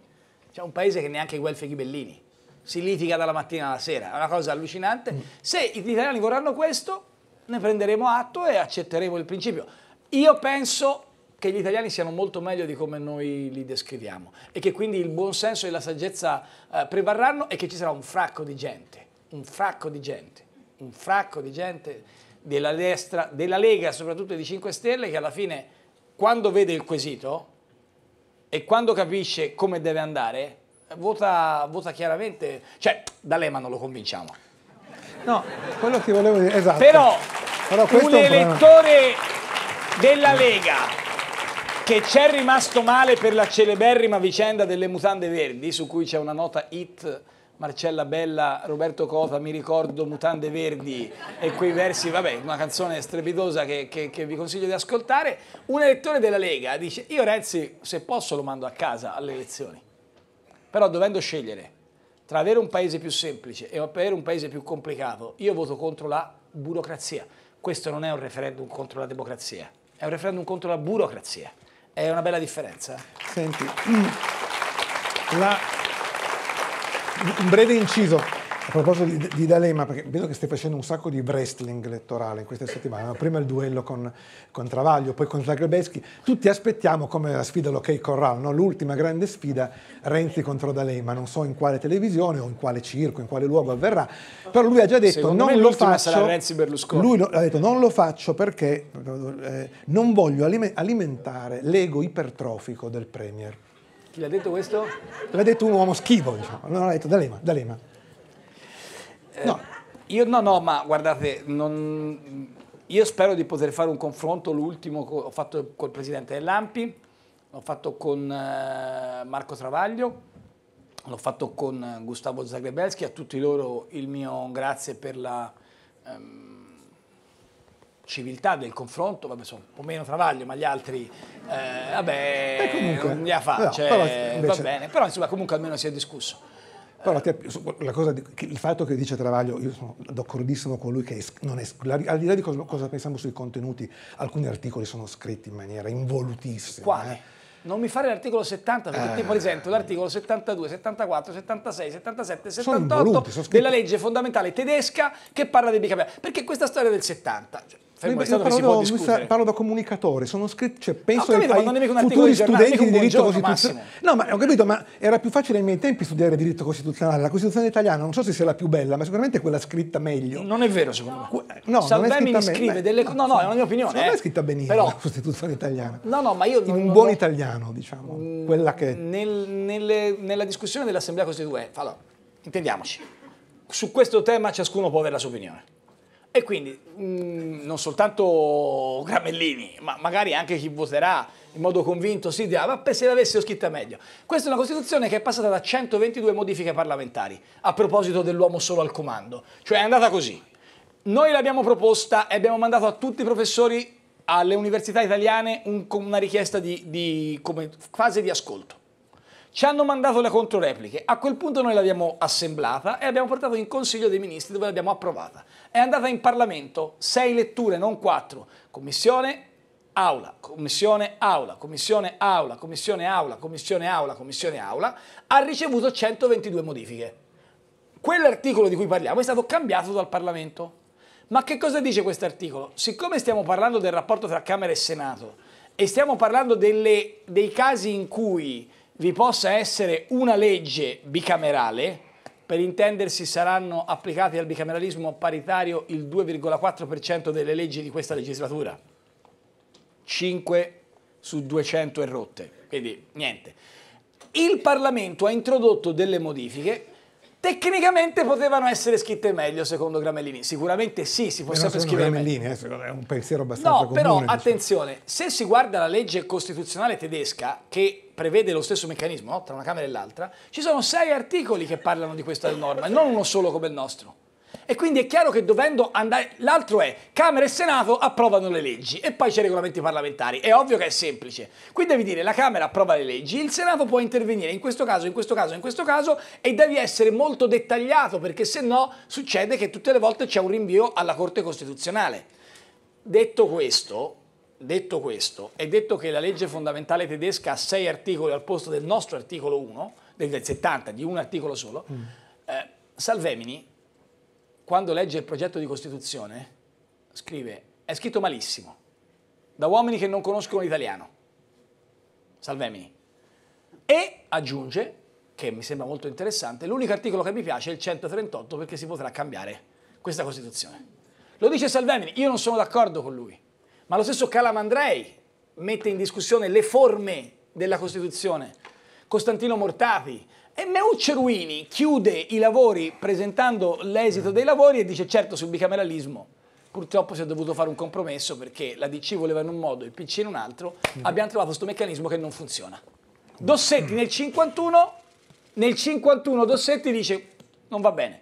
C'è un paese che neanche i guelfi e i ghibellini. Si litiga dalla mattina alla sera, è una cosa allucinante. Mm. Se gli italiani vorranno questo, ne prenderemo atto e accetteremo il principio. Io penso che gli italiani siano molto meglio di come noi li descriviamo e che quindi il buon senso e la saggezza eh, prevarranno e che ci sarà un fracco di gente, un fracco di gente, un fracco di gente della destra, della Lega, soprattutto di 5 Stelle, che alla fine quando vede il quesito e quando capisce come deve andare, vota, vota chiaramente. Cioè, da D'Alema non lo convinciamo. No, quello che volevo dire, esatto. Però, Però un elettore della Lega che c'è rimasto male per la celeberrima vicenda delle mutande verdi, su cui c'è una nota hit Marcella Bella, Roberto Cota, mi ricordo Mutande Verdi e quei versi, vabbè, una canzone strepitosa che, che, che, vi consiglio di ascoltare. Un elettore della Lega dice, io Renzi se posso lo mando a casa alle elezioni, però dovendo scegliere tra avere un paese più semplice e avere un paese più complicato, io voto contro la burocrazia. Questo non è un referendum contro la democrazia, è un referendum contro la burocrazia. È una bella differenza. Senti, la un breve inciso. A proposito di, di D'Alema, perché vedo che stai facendo un sacco di wrestling elettorale in queste settimane, prima il duello con, con Travaglio, poi con Zagrebeschi, tutti aspettiamo come la sfida l'ok Corral, no? l'ultima grande sfida Renzi contro D'Alema, non so in quale televisione o in quale circo, in quale luogo avverrà, però lui ha già detto Secondo non lo faccio, sarà Renzi Berlusconi. lui ha detto non lo faccio perché eh, non voglio alimentare l'ego ipertrofico del Premier. Chi l'ha detto questo? L'ha detto un uomo schivo, diciamo. Non l'ha detto D'Alema. D'Alema. Eh, no. Eh, io no, no, ma guardate, non... io spero di poter fare un confronto, l'ultimo ho fatto col presidente dell'Ampi, l'ho fatto con eh, Marco Travaglio, l'ho fatto con Gustavo Zagrebelski, a tutti loro il mio grazie per la... Ehm, civiltà del confronto, vabbè, sono un po' meno Travaglio, ma gli altri, eh, vabbè, e comunque, non li ha fatti, no, cioè, invece... va bene, però insomma comunque almeno si è discusso. Però te, di, il fatto che dice Travaglio, io sono d'accordissimo con lui che non è, al di là di cosa, cosa, pensiamo sui contenuti, alcuni articoli sono scritti in maniera involutissima. Quale? Eh? Non mi fare l'articolo 70 perché eh. ti presento l'articolo 72, 74, 76, 77, 78 voluti, della legge fondamentale tedesca che parla dei bicamerali. Perché questa storia del 70, cioè, fermo, io, parlo, da, parlo da comunicatore, sono scritti, cioè, penso no, ai, futuri giornale, studenti di diritto costituzionale. No, ma ho capito, ma era più facile ai miei tempi studiare diritto costituzionale. La Costituzione italiana, non so se sia la più bella, ma sicuramente quella scritta meglio. Non è vero, secondo me. No, Salvemini non è scrive me, delle cose. No, no, è una mia opinione. Non eh. è scritta benissimo Però... la Costituzione italiana. No, no, ma io in un buon non... italiano, diciamo, mm, quella che nel, nelle, nella discussione dell'Assemblea Costituente, allora, intendiamoci. Su questo tema ciascuno può avere la sua opinione. E quindi mh, mm, non soltanto Gramellini, ma magari anche chi voterà in modo convinto si dirà, ma se l'avessero scritta meglio. Questa è una Costituzione che è passata da 122 modifiche parlamentari, a proposito dell'uomo solo al comando. Cioè è andata così. Noi l'abbiamo proposta e abbiamo mandato a tutti i professori alle università italiane un, una richiesta di, di come, fase di ascolto. Ci hanno mandato le controrepliche, a quel punto noi l'abbiamo assemblata e l'abbiamo portata in Consiglio dei Ministri dove l'abbiamo approvata. È andata in Parlamento, sei letture, non quattro, commissione, aula, commissione, aula, commissione, aula, commissione, aula, commissione, aula, commissione, aula, ha ricevuto 122 modifiche. Quell'articolo di cui parliamo è stato cambiato dal Parlamento. Ma che cosa dice questo articolo? Siccome stiamo parlando del rapporto tra Camera e Senato e stiamo parlando delle, dei casi in cui vi possa essere una legge bicamerale, per intendersi saranno applicate al bicameralismo paritario il 2,4% delle leggi di questa legislatura, 5 su 200 e rotte, quindi niente. Il Parlamento ha introdotto delle modifiche Tecnicamente potevano essere scritte meglio secondo Gramellini. Sicuramente sì, si può però sempre scrivere Gramellini, meglio. Eh, è un pensiero abbastanza no, comune. No, però diciamo. attenzione, se si guarda la legge costituzionale tedesca che prevede lo stesso meccanismo no, tra una Camera e l'altra, ci sono sei articoli che parlano di questa norma, e non uno solo come il nostro. E quindi è chiaro che dovendo andare... L'altro è, Camera e Senato approvano le leggi e poi c'è i regolamenti parlamentari. È ovvio che è semplice. Qui devi dire, la Camera approva le leggi, il Senato può intervenire in questo caso, in questo caso, in questo caso e devi essere molto dettagliato perché se no succede che tutte le volte c'è un rinvio alla Corte Costituzionale. Detto questo, detto questo, è detto che la legge fondamentale tedesca ha sei articoli al posto del nostro articolo 1, del 70, di un articolo solo, mm. eh, Salvemini quando legge il progetto di Costituzione, scrive, è scritto malissimo, da uomini che non conoscono l'italiano. Salvemini. E aggiunge, che mi sembra molto interessante, l'unico articolo che mi piace è il 138 perché si potrà cambiare questa Costituzione. Lo dice Salvemini, io non sono d'accordo con lui, ma lo stesso Calamandrei mette in discussione le forme della Costituzione. Costantino Mortapi, e Meuccio Ruini chiude i lavori presentando l'esito dei lavori e dice certo sul bicameralismo purtroppo si è dovuto fare un compromesso perché la DC voleva in un modo, il PC in un altro, mm. abbiamo trovato questo meccanismo che non funziona. Dossetti nel 51, nel 51 Dossetti dice non va bene.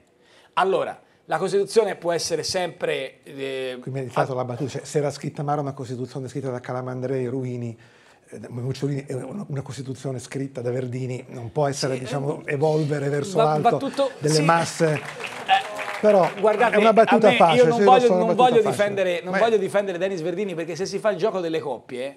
Allora, la Costituzione può essere sempre... Eh, Qui mi ha dedicato la battuta, cioè, se era scritta male una Costituzione scritta da Calamandrei e Ruini eh, Mussolini è una Costituzione scritta da Verdini, non può essere, sì, eh, diciamo, evolvere verso va, l'alto va tutto, delle sì. masse. Eh, Però Guardate, è una battuta me, facile. Io non, voglio, so, non, voglio difendere, non voglio, difendere, Denis Verdini perché se si fa il gioco delle coppie,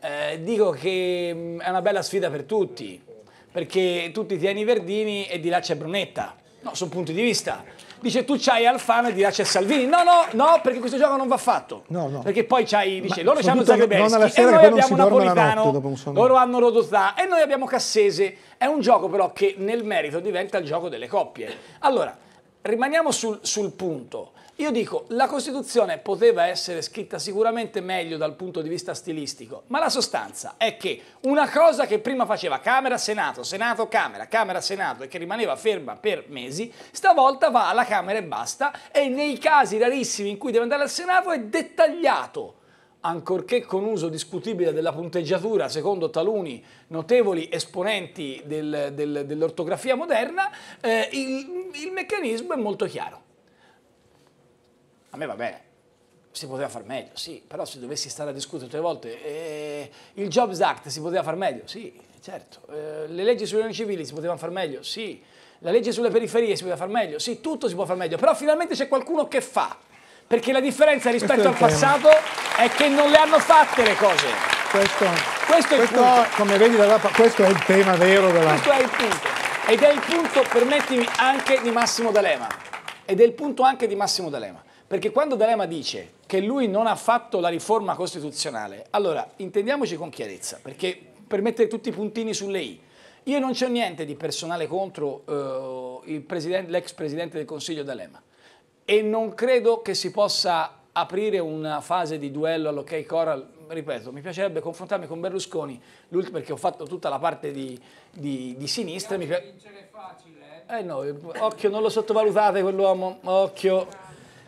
eh, dico che mm, è una bella sfida per tutti, perché tu ti tieni Verdini e di là c'è Brunetta. No, sono punti di vista dice tu c'hai Alfano e dirà c'è Salvini. No, no, no, perché questo gioco non va fatto. No, no. Perché poi c'hai, dice, Ma loro hanno Zagrebeschi e noi abbiamo Napolitano, loro hanno Rodotà e noi abbiamo Cassese. È un gioco però che nel merito diventa il gioco delle coppie. Allora, rimaniamo sul, sul punto. Io dico, la Costituzione poteva essere scritta sicuramente meglio dal punto di vista stilistico, ma la sostanza è che una cosa che prima faceva Camera, Senato, Senato, Camera, Camera, Senato e che rimaneva ferma per mesi, stavolta va alla Camera e basta e nei casi rarissimi in cui deve andare al Senato è dettagliato ancorché con uso discutibile della punteggiatura, secondo taluni notevoli esponenti del, del, dell'ortografia moderna, eh, il, il meccanismo è molto chiaro a me va bene, si poteva far meglio, sì, però se dovessi stare a discutere tre volte, eh, il Jobs Act si poteva far meglio, sì, certo, eh, le leggi sulle unioni civili si potevano far meglio, sì, la legge sulle periferie si poteva far meglio, sì, tutto si può far meglio, però finalmente c'è qualcuno che fa, perché la differenza rispetto al passato è che non le hanno fatte le cose. Questo, questo è il punto. Come vedi, questo è il tema vero della... Questo è il punto. Ed è il punto, permettimi, anche di Massimo D'Alema. Ed è il punto anche di Massimo D'Alema. Perché quando D'Alema dice che lui non ha fatto la riforma costituzionale, allora intendiamoci con chiarezza, perché per mettere tutti i puntini sulle i, io non c'ho niente di personale contro eh, president, l'ex presidente del Consiglio D'Alema e non credo che si possa aprire una fase di duello all'ok Coral ripeto, mi piacerebbe confrontarmi con Berlusconi, perché ho fatto tutta la parte di, di, di sinistra. Mi piace vincere facile. Eh? eh no, occhio, non lo sottovalutate quell'uomo, occhio.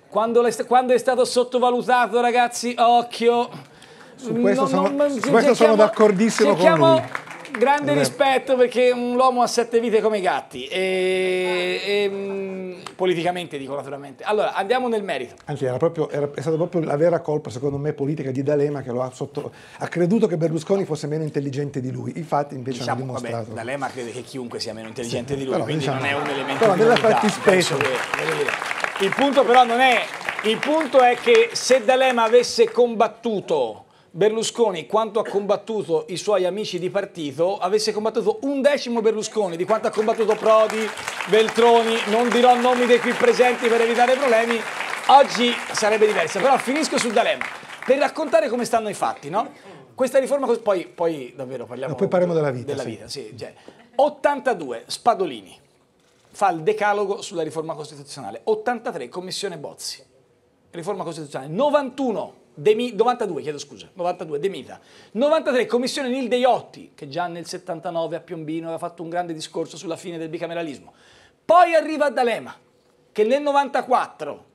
Quando, quando è stato sottovalutato, ragazzi, occhio. Su questo non, sono, non, su questo sono d'accordissimo con lui grande Beh. rispetto perché un uomo ha sette vite come i gatti, e, e mm, politicamente dico naturalmente. Allora andiamo nel merito. Anzi, era proprio, era, è stata proprio la vera colpa, secondo me, politica di D'Alema che lo ha, sotto, ha, creduto che Berlusconi fosse meno intelligente di lui. Infatti, invece, diciamo, hanno dimostrato. Vabbè, D'Alema crede che chiunque sia meno intelligente sì, di lui, però, quindi diciamo, non è un elemento però, di novità, fattispecie. Penso che, il punto però non è... Il punto è che se D'Alema avesse combattuto Berlusconi quanto ha combattuto i suoi amici di partito, avesse combattuto un decimo Berlusconi di quanto ha combattuto Prodi, Veltroni, non dirò nomi dei qui presenti per evitare problemi, oggi sarebbe diversa. Però finisco su D'Alema per raccontare come stanno i fatti, no? Questa riforma, poi, poi davvero parliamo... No, poi parliamo della vita. Della sì. vita sì, cioè, 82, Spadolini fa il decalogo sulla riforma costituzionale, 83 Commissione Bozzi, riforma costituzionale, 91 Demi, 92, chiedo scusa, 92 Demita, 93 Commissione Nil Deiotti, che già nel 79 a Piombino aveva fatto un grande discorso sulla fine del bicameralismo, poi arriva D'Alema, che nel 94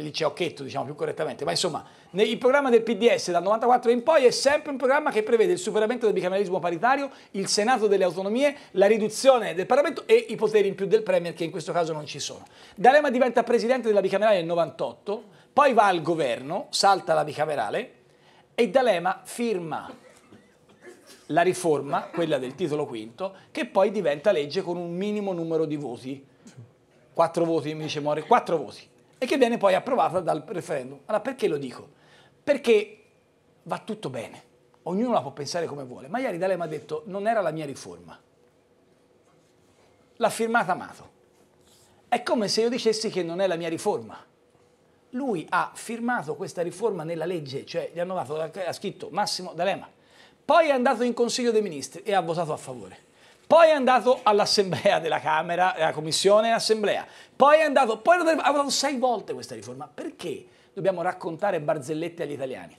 il liceochetto, diciamo più correttamente, ma insomma, il programma del PDS dal 94 in poi è sempre un programma che prevede il superamento del bicameralismo paritario, il Senato delle autonomie, la riduzione del Parlamento e i poteri in più del Premier che in questo caso non ci sono. D'Alema diventa presidente della bicamerale nel 98, poi va al governo, salta la bicamerale e D'Alema firma la riforma, quella del titolo quinto, che poi diventa legge con un minimo numero di voti. Quattro voti, mi dice Mori, quattro voti e che viene poi approvata dal referendum. Allora perché lo dico? Perché va tutto bene, ognuno la può pensare come vuole, ma ieri D'Alema ha detto non era la mia riforma, l'ha firmata Amato. È come se io dicessi che non è la mia riforma. Lui ha firmato questa riforma nella legge, cioè gli hanno dato, ha scritto Massimo D'Alema. Poi è andato in Consiglio dei Ministri e ha votato a favore poi è andato all'assemblea della Camera, alla commissione e assemblea, poi è andato, poi ha votato sei volte questa riforma. Perché dobbiamo raccontare barzellette agli italiani?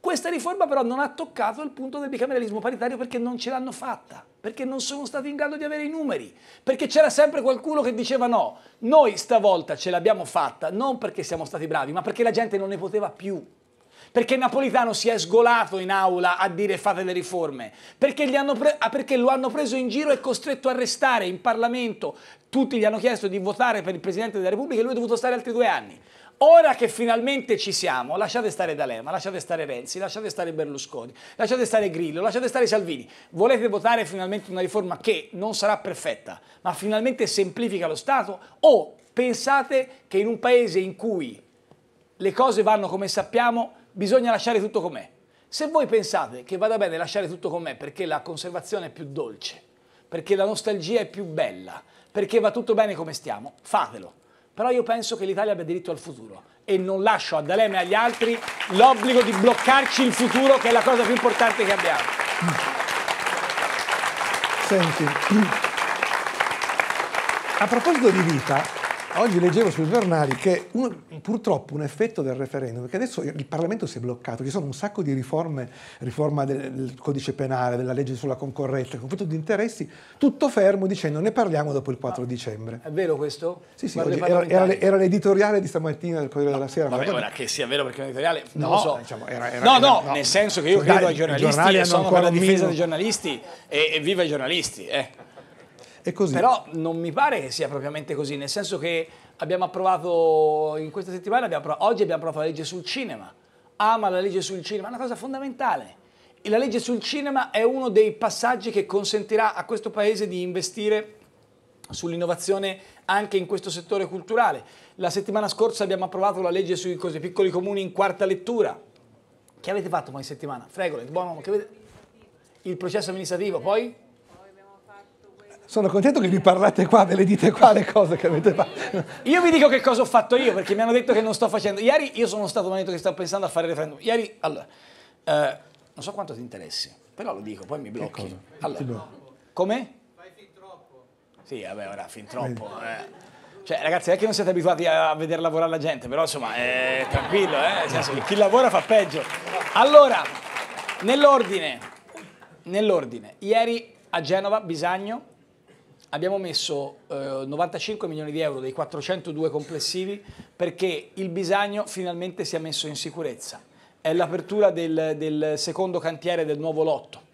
Questa riforma però non ha toccato il punto del bicameralismo paritario perché non ce l'hanno fatta, perché non sono stati in grado di avere i numeri, perché c'era sempre qualcuno che diceva no, noi stavolta ce l'abbiamo fatta non perché siamo stati bravi, ma perché la gente non ne poteva più. Perché Napolitano si è sgolato in aula a dire fate le riforme? Perché, pre- ah, perché lo hanno preso in giro e costretto a restare in Parlamento. Tutti gli hanno chiesto di votare per il Presidente della Repubblica e lui è dovuto stare altri due anni. Ora che finalmente ci siamo, lasciate stare D'Alema, lasciate stare Renzi, lasciate stare Berlusconi, lasciate stare Grillo, lasciate stare Salvini. Volete votare finalmente una riforma che non sarà perfetta, ma finalmente semplifica lo Stato? O pensate che in un paese in cui le cose vanno come sappiamo, bisogna lasciare tutto com'è. Se voi pensate che vada bene lasciare tutto com'è perché la conservazione è più dolce, perché la nostalgia è più bella, perché va tutto bene come stiamo, fatelo. Però io penso che l'Italia abbia diritto al futuro e non lascio a D'Alema e agli altri l'obbligo di bloccarci il futuro che è la cosa più importante che abbiamo. Senti, a proposito di vita, Oggi leggevo sui giornali che un, purtroppo un effetto del referendum, perché adesso il Parlamento si è bloccato, ci sono un sacco di riforme, riforma del, del codice penale, della legge sulla concorrenza, conflitto di interessi, tutto fermo dicendo ne parliamo dopo il 4 ah, dicembre. È vero questo? Sì, sì, era, era, era, l'editoriale di stamattina del Corriere no, della Sera. Vabbè, ora che sia vero perché è un editoriale, no, lo so. Diciamo, era, no, no, no, nel senso che io credo cioè, ai giornalisti, sono per la difesa dei giornalisti e, e viva i giornalisti. Eh. E così. Però non mi pare che sia propriamente così, nel senso che abbiamo approvato in questa settimana, abbiamo approvato, oggi abbiamo approvato la legge sul cinema. Ama la legge sul cinema, è una cosa fondamentale. E la legge sul cinema è uno dei passaggi che consentirà a questo paese di investire sull'innovazione anche in questo settore culturale. La settimana scorsa abbiamo approvato la legge sui così piccoli comuni in quarta lettura. Che avete fatto poi in settimana? Fregole, buono, uomo, che avete... il processo amministrativo, poi? Sono contento che vi parlate qua, ve le dite qua le cose che avete fatto. Io vi dico che cosa ho fatto io, perché mi hanno detto che non sto facendo. Ieri io sono stato un detto che stavo pensando a fare il referendum. Ieri, allora, eh, non so quanto ti interessi, però lo dico, poi mi blocchi. Allora, come? Fai fin troppo. Sì, vabbè, ora, fin troppo. Eh. Cioè, ragazzi, è che non siete abituati a vedere lavorare la gente, però insomma, eh, tranquillo, eh? Cioè, Senso, chi lavora fa peggio. Allora, nell'ordine, nell'ordine, ieri a Genova, Bisagno, abbiamo messo eh, 95 milioni di euro dei 402 complessivi perché il Bisagno finalmente si è messo in sicurezza. È l'apertura del, del secondo cantiere del nuovo lotto.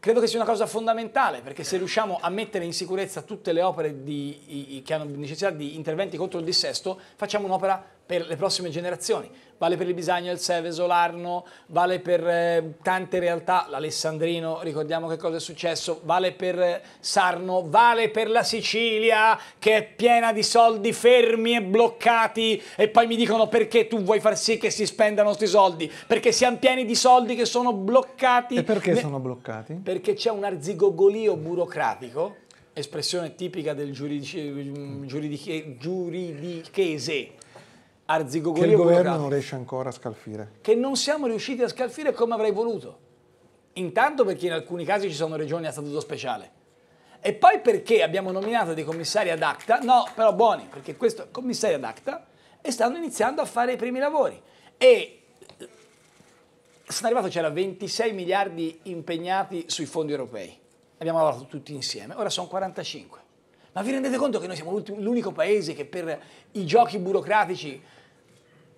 Credo che sia una cosa fondamentale perché se riusciamo a mettere in sicurezza tutte le opere di, i, che hanno necessità di interventi contro il dissesto, facciamo un'opera per le prossime generazioni. Vale per il Bisagno, il Seveso, l'Arno, vale per eh, tante realtà, l'Alessandrino, ricordiamo che cosa è successo, vale per eh, Sarno, vale per la Sicilia che è piena di soldi fermi e bloccati e poi mi dicono perché tu vuoi far sì che si spendano questi soldi, perché siamo pieni di soldi che sono bloccati. E perché ne... sono bloccati? Perché c'è un arzigogolio burocratico, espressione tipica del mm, giuridichese, giuridichese Arzigogolia che il governo non riesce ancora a scalfire. Che non siamo riusciti a scalfire come avrei voluto. Intanto perché in alcuni casi ci sono regioni a statuto speciale. E poi perché abbiamo nominato dei commissari ad acta, no, però buoni, perché questo commissari ad acta, e stanno iniziando a fare i primi lavori. E sono arrivato, c'era 26 miliardi impegnati sui fondi europei. Abbiamo lavorato tutti insieme, ora sono 45. Ma vi rendete conto che noi siamo l'unico paese che per i giochi burocratici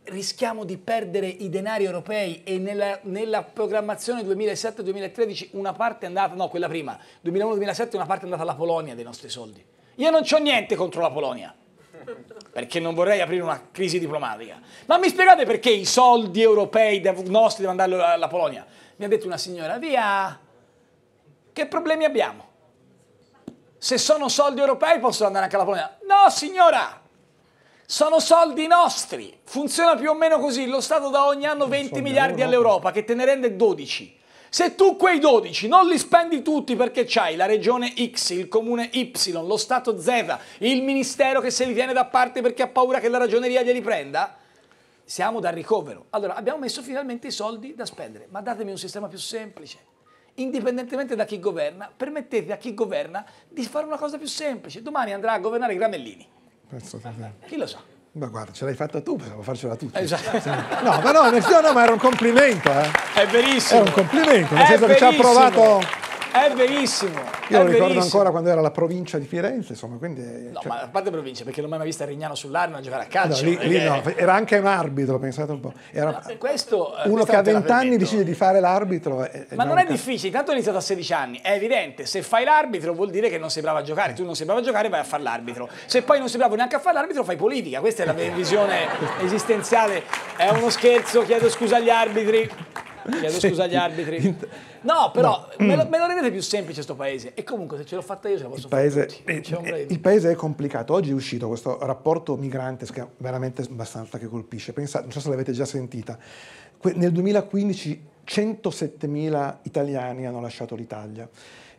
rischiamo di perdere i denari europei e nella, nella programmazione 2007-2013 una parte è andata, no quella prima, 2001-2007 una parte è andata alla Polonia dei nostri soldi. Io non ho niente contro la Polonia, perché non vorrei aprire una crisi diplomatica. Ma mi spiegate perché i soldi europei nostri devono andare alla Polonia? Mi ha detto una signora, via, che problemi abbiamo? Se sono soldi europei posso andare anche alla Polonia. No, signora! Sono soldi nostri. Funziona più o meno così. Lo Stato dà ogni anno 20 miliardi all'Europa, che te ne rende 12. Se tu quei 12 non li spendi tutti perché c'hai la regione X, il comune Y, lo Stato Z, il ministero che se li tiene da parte perché ha paura che la ragioneria glieli prenda, siamo dal ricovero. Allora, abbiamo messo finalmente i soldi da spendere, ma datemi un sistema più semplice indipendentemente da chi governa, permettete a chi governa di fare una cosa più semplice. Domani andrà a governare Gramellini. Chi lo sa? Ma guarda, ce l'hai fatta tu, possiamo farcela tutti. Esatto. No, ma no, no, no, ma era un complimento. Eh. È verissimo. Era un complimento, nel È senso verissimo. che ci ha provato è verissimo. Io è lo ricordo verissimo. ancora quando era la provincia di Firenze, insomma, quindi... No, cioè... ma a parte provincia, perché non mi mai visto a Rignano sull'Arno a giocare a calcio. No, lì, lì no, era anche un arbitro, pensate un po'. Era... questo, eh, uno che a 20 anni decide di fare l'arbitro... Eh, eh, ma non, non è calcio. difficile, intanto ho iniziato a 16 anni, è evidente, se fai l'arbitro vuol dire che non sei bravo a giocare, tu non sei bravo a giocare vai a fare l'arbitro. Se poi non sei bravo neanche a fare l'arbitro fai politica, questa è la visione esistenziale. È uno scherzo, chiedo scusa agli arbitri. Chiedo sì. scusa agli arbitri. No, però no. Me, lo, mm. me, lo, rendete più semplice questo paese. E comunque se ce l'ho fatta io ce la posso il paese, fare eh, Il paese è complicato. Oggi è uscito questo rapporto migrante che è veramente abbastanza che colpisce. Pensate, non so se l'avete già sentita. Que- nel 2015 107.000 italiani hanno lasciato l'Italia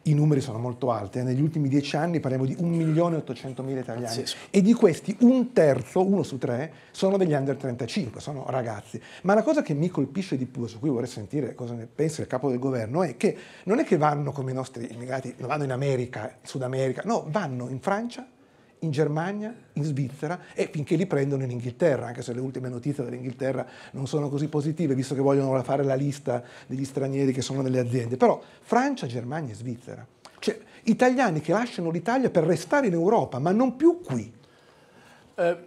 i numeri sono molto alti. Eh. Negli ultimi dieci anni parliamo di 1.800.000 italiani Pazzesco. e di questi un terzo, uno su tre, sono degli under 35, sono ragazzi. Ma la cosa che mi colpisce di più, su cui vorrei sentire cosa ne pensa il capo del governo, è che non è che vanno come i nostri immigrati, vanno in America, in Sud America, no, vanno in Francia, in Germania, in Svizzera e finché li prendono in Inghilterra, anche se le ultime notizie dell'Inghilterra non sono così positive, visto che vogliono fare la lista degli stranieri che sono nelle aziende. Però Francia, Germania e Svizzera. Cioè, italiani che lasciano l'Italia per restare in Europa, ma non più qui. Eh,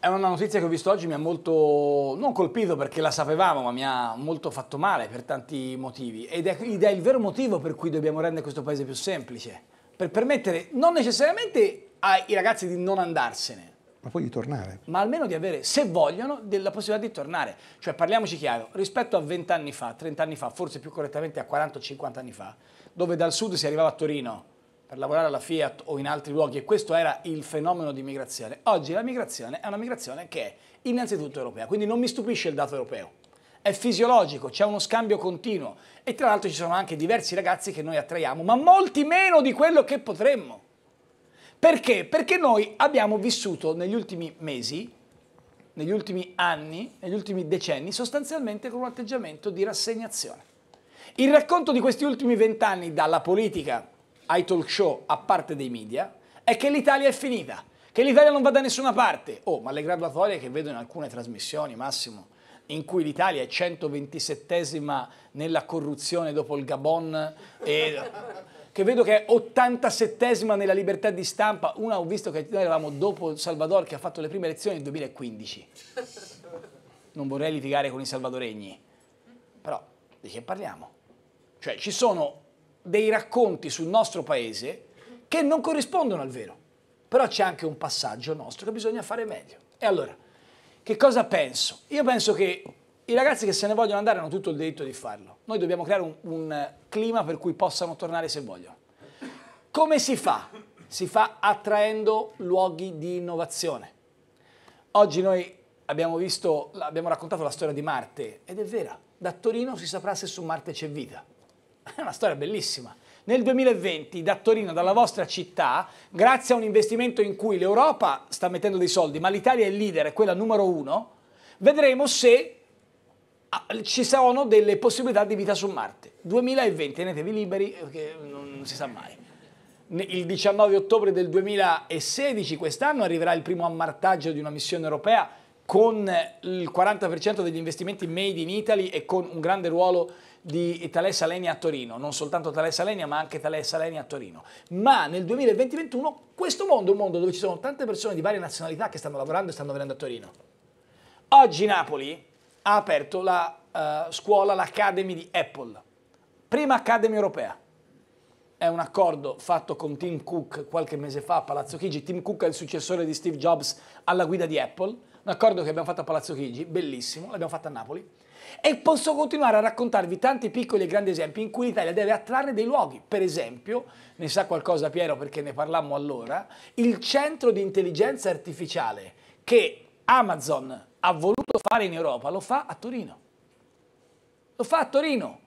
è una notizia che ho visto oggi, mi ha molto, non colpito perché la sapevamo, ma mi ha molto fatto male per tanti motivi. Ed è, ed è il vero motivo per cui dobbiamo rendere questo paese più semplice. Per permettere non necessariamente ai ragazzi di non andarsene. Ma poi di tornare. Ma almeno di avere, se vogliono, la possibilità di tornare. Cioè, parliamoci chiaro, rispetto a 20 anni fa, 30 anni fa, forse più correttamente a 40 50 anni fa, dove dal sud si arrivava a Torino per lavorare alla Fiat o in altri luoghi e questo era il fenomeno di migrazione. Oggi la migrazione è una migrazione che è innanzitutto europea, quindi non mi stupisce il dato europeo. È fisiologico, c'è uno scambio continuo e tra l'altro ci sono anche diversi ragazzi che noi attraiamo, ma molti meno di quello che potremmo. Perché? Perché noi abbiamo vissuto negli ultimi mesi, negli ultimi anni, negli ultimi decenni, sostanzialmente con un atteggiamento di rassegnazione. Il racconto di questi ultimi vent'anni, dalla politica ai talk show a parte dei media, è che l'Italia è finita, che l'Italia non va da nessuna parte. Oh, ma le graduatorie che vedo in alcune trasmissioni, Massimo, in cui l'Italia è 127esima nella corruzione dopo il Gabon e che vedo che è 87esima nella libertà di stampa, una ho visto che noi eravamo dopo Salvador che ha fatto le prime elezioni nel 2015. Non vorrei litigare con i salvadoregni, però di che parliamo? Cioè ci sono dei racconti sul nostro paese che non corrispondono al vero, però c'è anche un passaggio nostro che bisogna fare meglio. E allora, che cosa penso? Io penso che i ragazzi che se ne vogliono andare hanno tutto il diritto di farlo. Noi dobbiamo creare un, un clima per cui possano tornare se vogliono. Come si fa? Si fa attraendo luoghi di innovazione. Oggi noi abbiamo visto, abbiamo raccontato la storia di Marte ed è vera, da Torino si saprà se su Marte c'è vita. È una storia bellissima. Nel 2020 da Torino, dalla vostra città, grazie a un investimento in cui l'Europa sta mettendo dei soldi, ma l'Italia è il leader, è quella numero uno, vedremo se Ah, ci sono delle possibilità di vita su Marte. 2020, tenetevi liberi, che non si sa mai. Il 19 ottobre del 2016, quest'anno, arriverà il primo ammartaggio di una missione europea con eh, il 40% degli investimenti made in Italy e con un grande ruolo di Thales Alenia a Torino, non soltanto Thales Alenia ma anche Thales Alenia a Torino. Ma nel 2021 questo mondo è un mondo dove ci sono tante persone di varie nazionalità che stanno lavorando e stanno venendo a Torino. Oggi Napoli ha aperto la uh, scuola, l'Academy di Apple, prima Academy europea. È un accordo fatto con Tim Cook qualche mese fa a Palazzo Chigi. Tim Cook è il successore di Steve Jobs alla guida di Apple. Un accordo che abbiamo fatto a Palazzo Chigi, bellissimo, l'abbiamo fatto a Napoli. E posso continuare a raccontarvi tanti piccoli e grandi esempi in cui l'Italia deve attrarre dei luoghi. Per esempio, ne sa qualcosa Piero perché ne parlammo allora, il centro di intelligenza artificiale che Amazon ha voluto fare in Europa lo fa a Torino. Lo fa a Torino.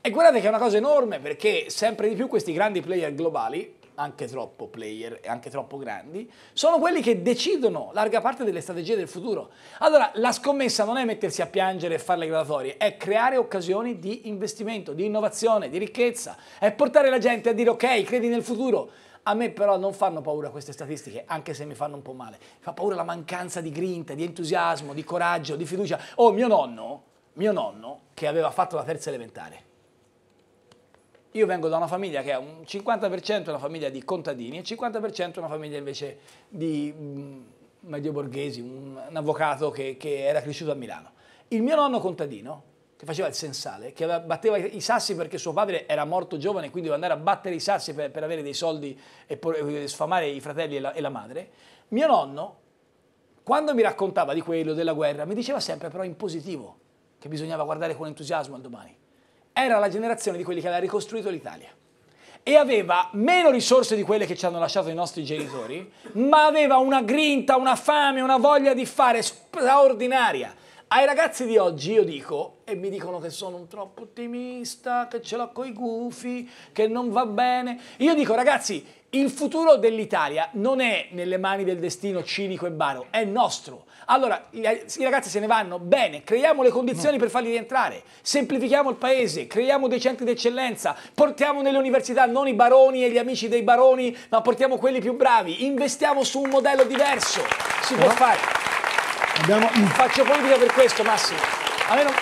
E guardate che è una cosa enorme perché sempre di più questi grandi player globali, anche troppo player e anche troppo grandi, sono quelli che decidono larga parte delle strategie del futuro. Allora, la scommessa non è mettersi a piangere e fare le graduatorie, è creare occasioni di investimento, di innovazione, di ricchezza, è portare la gente a dire ok, credi nel futuro, a me però non fanno paura queste statistiche, anche se mi fanno un po' male. Fa paura la mancanza di grinta, di entusiasmo, di coraggio, di fiducia. Oh, mio nonno, mio nonno, che aveva fatto la terza elementare. Io vengo da una famiglia che ha un 50% una famiglia di contadini e 50% una famiglia invece di mm, medio borghesi, un, un avvocato che, che era cresciuto a Milano. Il mio nonno contadino che faceva il sensale, che batteva i sassi perché suo padre era morto giovane e quindi doveva andare a battere i sassi per, per avere dei soldi e, e sfamare i fratelli e la, e la madre. Mio nonno, quando mi raccontava di quello, della guerra, mi diceva sempre però in positivo che bisognava guardare con entusiasmo al domani. Era la generazione di quelli che aveva ricostruito l'Italia e aveva meno risorse di quelle che ci hanno lasciato i nostri genitori, ma aveva una grinta, una fame, una voglia di fare straordinaria. Ai ragazzi di oggi io dico, e mi dicono che sono un troppo ottimista, che ce l'ho coi gufi, che non va bene. Io dico ragazzi, il futuro dell'Italia non è nelle mani del destino cinico e baro, è nostro. Allora, i ragazzi se ne vanno, bene, creiamo le condizioni per farli rientrare, semplifichiamo il paese, creiamo dei centri d'eccellenza, portiamo nelle università non i baroni e gli amici dei baroni, ma portiamo quelli più bravi, investiamo su un modello diverso, si può fare. Abbiamo... Faccio politica per questo, Massimo. A me non...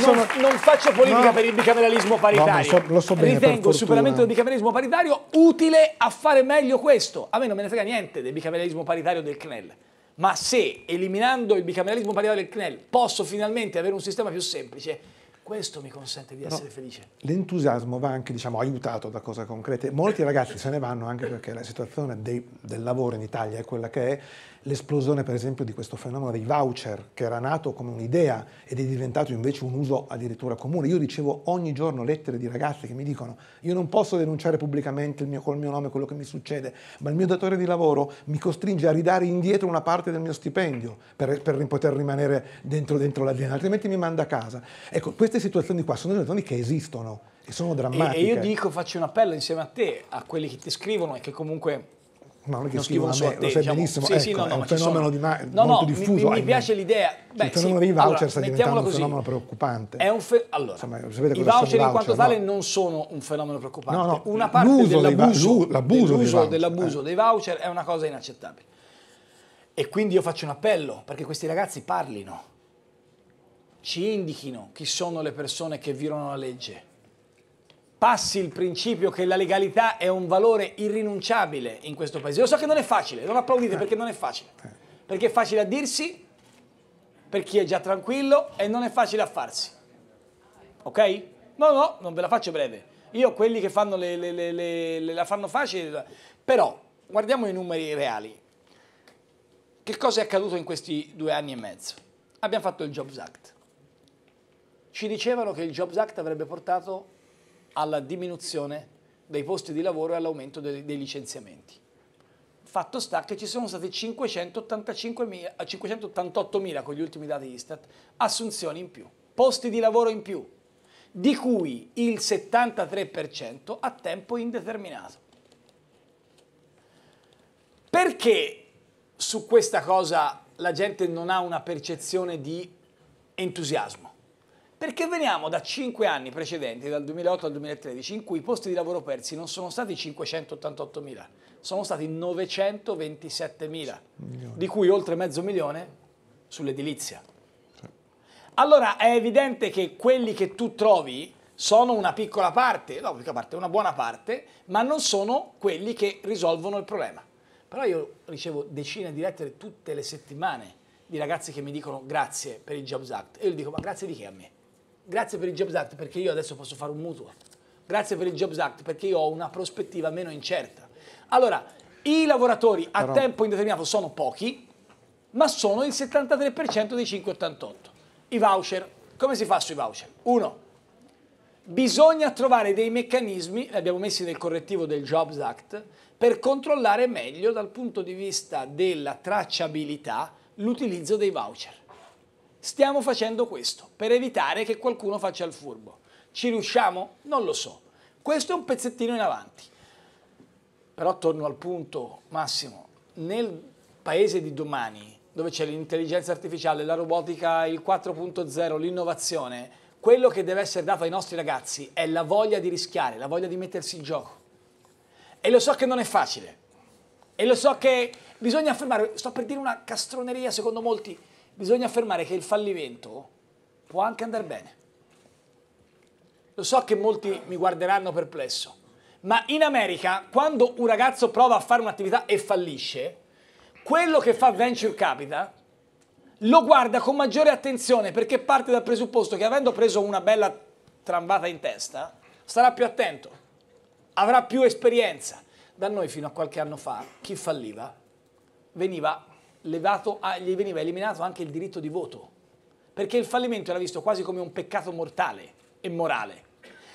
Non, non, faccio politica no. per il bicameralismo paritario. No, lo so, lo so bene, Ritengo il superamento del bicameralismo paritario utile a fare meglio questo. A me non me ne frega niente del bicameralismo paritario del CNEL. Ma se eliminando il bicameralismo paritario del CNEL posso finalmente avere un sistema più semplice, questo mi consente di essere felice. L'entusiasmo va anche diciamo, aiutato da cose concrete. Molti ragazzi se ne vanno anche perché la situazione dei, del lavoro in Italia è quella che è l'esplosione per esempio di questo fenomeno dei voucher che era nato come un'idea ed è diventato invece un uso addirittura comune. Io ricevo ogni giorno lettere di ragazze che mi dicono io non posso denunciare pubblicamente mio, col mio nome quello che mi succede, ma il mio datore di lavoro mi costringe a ridare indietro una parte del mio stipendio per, per poter rimanere dentro, dentro l'azienda, altrimenti mi manda a casa. Ecco, queste situazioni qua sono situazioni che esistono e sono drammatiche. e io dico, faccio un appello insieme a te, a quelli che ti scrivono e che comunque ma non è che scrivono, scrivono a me, lo sai diciamo, benissimo, sì, ecco, sì, no, è un fenomeno di ma- no, molto diffuso. Mi, mi piace l'idea, Beh, il fenomeno sì, dei voucher allora, sta diventando così. un fenomeno preoccupante. È un fe- allora, Insomma, sapete I voucher in quanto tale non sono un fenomeno preoccupante, no, una parte dell'abuso, va- dell'abuso, dell'abuso eh. dei voucher è una cosa inaccettabile. E quindi io faccio un appello perché questi ragazzi parlino, ci indichino chi sono le persone che violano la legge passi il principio che la legalità è un valore irrinunciabile in questo paese. Lo so che non è facile, non applaudite eh. perché non è facile. Eh. Perché è facile a dirsi per chi è già tranquillo e non è facile a farsi. Ok? No, no, non ve la faccio breve. Io quelli che fanno le, le, le, la fanno facile, però guardiamo i numeri reali. Che cosa è accaduto in questi due anni e mezzo? Abbiamo fatto il Jobs Act. Ci dicevano che il Jobs Act avrebbe portato alla diminuzione dei posti di lavoro e all'aumento dei, dei licenziamenti. Fatto sta che ci sono state 588.000, eh, con gli ultimi dati Istat, assunzioni in più, posti di lavoro in più, di cui il 73% a tempo indeterminato. Perché su questa cosa la gente non ha una percezione di entusiasmo? Perché veniamo da 5 anni precedenti, dal 2008 al 2013, in cui i posti di lavoro persi non sono stati 588.000, sono stati 927.000, di cui oltre mezzo milione sull'edilizia. Allora è evidente che quelli che tu trovi sono una piccola parte, no, piccola parte, una buona parte, ma non sono quelli che risolvono il problema. Però io ricevo decine di lettere tutte le settimane di ragazzi che mi dicono grazie per il Jobs Act. E io gli dico ma grazie di che a me? grazie per il Jobs Act perché io adesso posso fare un mutuo, grazie per il Jobs Act perché io ho una prospettiva meno incerta. Allora, i lavoratori a Però... tempo indeterminato sono pochi, ma sono il 73% dei 5,88. I voucher, come si fa sui voucher? Uno, bisogna trovare dei meccanismi, li abbiamo messi nel correttivo del Jobs Act, per controllare meglio dal punto di vista della tracciabilità l'utilizzo dei voucher. Stiamo facendo questo per evitare che qualcuno faccia il furbo. Ci riusciamo? Non lo so. Questo è un pezzettino in avanti. Però torno al punto, Massimo, nel paese di domani, dove c'è l'intelligenza artificiale, la robotica, il 4.0, l'innovazione, quello che deve essere dato ai nostri ragazzi è la voglia di rischiare, la voglia di mettersi in gioco. E lo so che non è facile. E lo so che bisogna affermare, sto per dire una castroneria secondo molti, bisogna affermare che il fallimento può anche andare bene. Lo so che molti mi guarderanno perplesso, ma in America quando un ragazzo prova a fare un'attività e fallisce, quello che fa venture capital lo guarda con maggiore attenzione perché parte dal presupposto che avendo preso una bella trambata in testa, starà più attento, avrà più esperienza. Da noi fino a qualche anno fa chi falliva veniva levato, gli veniva eliminato anche il diritto di voto, perché il fallimento era visto quasi come un peccato mortale e morale.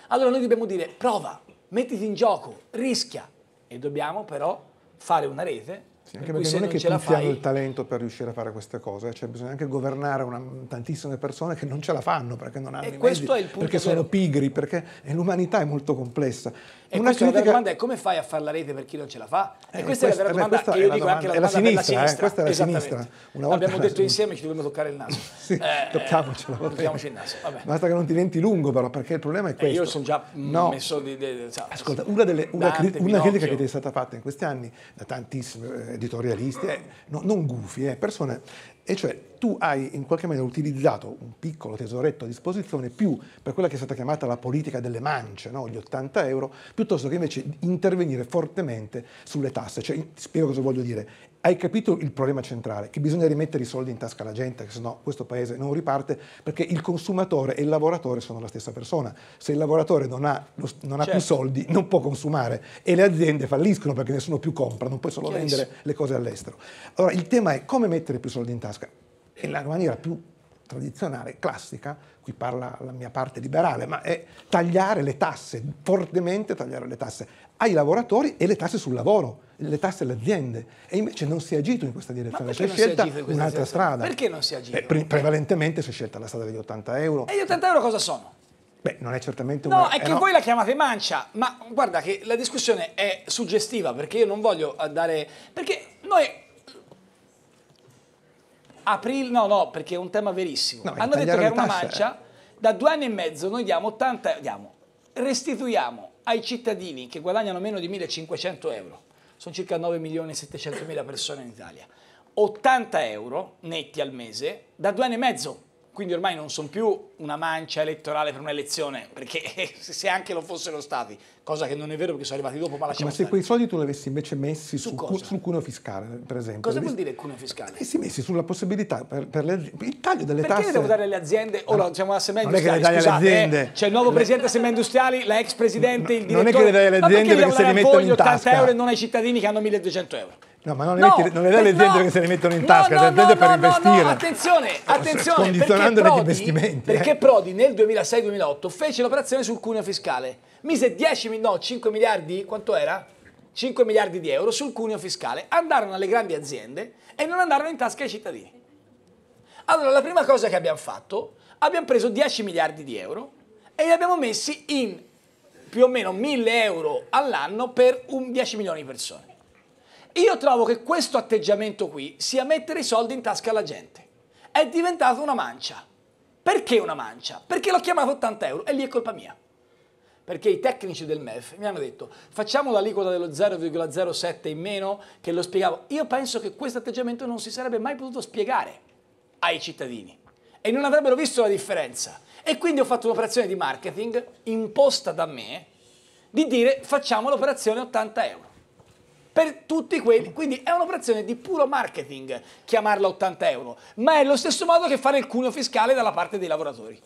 Allora noi dobbiamo dire prova, mettiti in gioco, rischia e dobbiamo però fare una rete. Sì, anche perché non è che tutti fai... hanno il talento per riuscire a fare queste cose, eh. cioè bisogna anche governare una, tantissime persone che non ce la fanno perché non hanno e i mezzi, perché vero. sono pigri, perché eh, l'umanità è molto complessa. E una critica... la domanda è come fai a fare la rete per chi non ce la fa? E eh, questa, questa, è la vera domanda che io dico domanda, anche la, domanda sinistra, sinistra. Eh, questa è la sinistra. Una volta Abbiamo detto sinistra. insieme che ci dobbiamo toccare il naso. sì, eh, tocchiamocelo. Tocchiamoci il naso. Vabbè. Basta che non diventi lungo però, perché il problema è eh, questo. io sono già mm, no. messo di... di, di Ascolta, una, delle, una, cri- una critica che ti è stata fatta in questi anni da tantissimi eh, editorialisti, no, non gufi, eh, persone e cioè tu hai in qualche maniera utilizzato un piccolo tesoretto a disposizione più per quella che è stata chiamata la politica delle mance, no? gli 80 euro, piuttosto che invece intervenire fortemente sulle tasse. Cioè, spiego cosa voglio dire hai capito il problema centrale, che bisogna rimettere i soldi in tasca alla gente, che sennò questo paese non riparte, perché il consumatore e il lavoratore sono la stessa persona. Se il lavoratore non ha, non ha certo. più soldi, non può consumare e le aziende falliscono perché nessuno più compra, non puoi solo vendere le cose all'estero. Allora il tema è come mettere più soldi in tasca. E la maniera più tradizionale, classica, qui parla la mia parte liberale, ma è tagliare le tasse, fortemente tagliare le tasse ai lavoratori e le tasse sul lavoro le tasse alle aziende e invece non si è agito in questa direzione, si è scelta si è un'altra strada. Perché non si è agito? Beh, pre- prevalentemente si è scelta la strada degli 80 euro. E gli 80 euro cosa sono? Beh, non è certamente una... No, è eh, che eh, no. voi la chiamate mancia, ma guarda che la discussione è suggestiva perché io non voglio andare. Perché noi... Aprile... No, no, perché è un tema verissimo. No, Hanno detto che è una mancia. Eh. Da due anni e mezzo noi diamo 80... Diamo, restituiamo ai cittadini che guadagnano meno di 1500 euro sono circa 9 milioni e 700 mila persone in Italia. 80 euro netti al mese da due anni e mezzo. Quindi ormai non sono più una mancia elettorale per un'elezione, perché se anche lo fossero stati, cosa che non è vero perché sono arrivati dopo, ma lasciamo Ma se stare. quei soldi tu li avessi invece messi su sul, sul cuneo fiscale, per esempio. Cosa vuol dire cuneo fiscale? Li Avessi messi sulla possibilità per, per le, il taglio delle perché tasse. Perché devo dare alle aziende? Ora, allora, siamo alla semmai industriale, scusate, eh. aziende. Eh, c'è il nuovo presidente delle semmai industriali, la ex presidente, il direttore. Non è che le dai alle aziende perché, perché se li mettono in tasca. 80 euro e non ai cittadini che hanno 1200 euro. No, ma non, no, metti, non le dai alle eh, aziende no, che se le mettono in tasca, no, le aziende per investire. No, attenzione, attenzione. Condizionando gli investimenti. Eh. Perché eh. Prodi nel 2006-2008 fece l'operazione sul cuneo fiscale. Mise 10, no, 5 miliardi, quanto era? 5 miliardi di euro sul cuneo fiscale. Andarono alle grandi aziende e non andarono in tasca ai cittadini. Allora, la prima cosa che abbiamo fatto, abbiamo preso 10 miliardi di euro e li abbiamo messi in più o meno 1000 euro all'anno per 10 milioni di persone. Io trovo che questo atteggiamento qui sia mettere i soldi in tasca alla gente. È diventato una mancia. Perché una mancia? Perché l'ho chiamato 80 euro e lì è colpa mia. Perché i tecnici del MEF mi hanno detto facciamo l'aliquota dello 0,07 in meno che lo spiegavo. Io penso che questo atteggiamento non si sarebbe mai potuto spiegare ai cittadini e non avrebbero visto la differenza. E quindi ho fatto un'operazione di marketing imposta da me di dire facciamo l'operazione 80 euro per tutti quelli. Quindi è un'operazione di puro marketing chiamarla 80 euro, ma è lo stesso modo che fare il cuneo fiscale dalla parte dei lavoratori.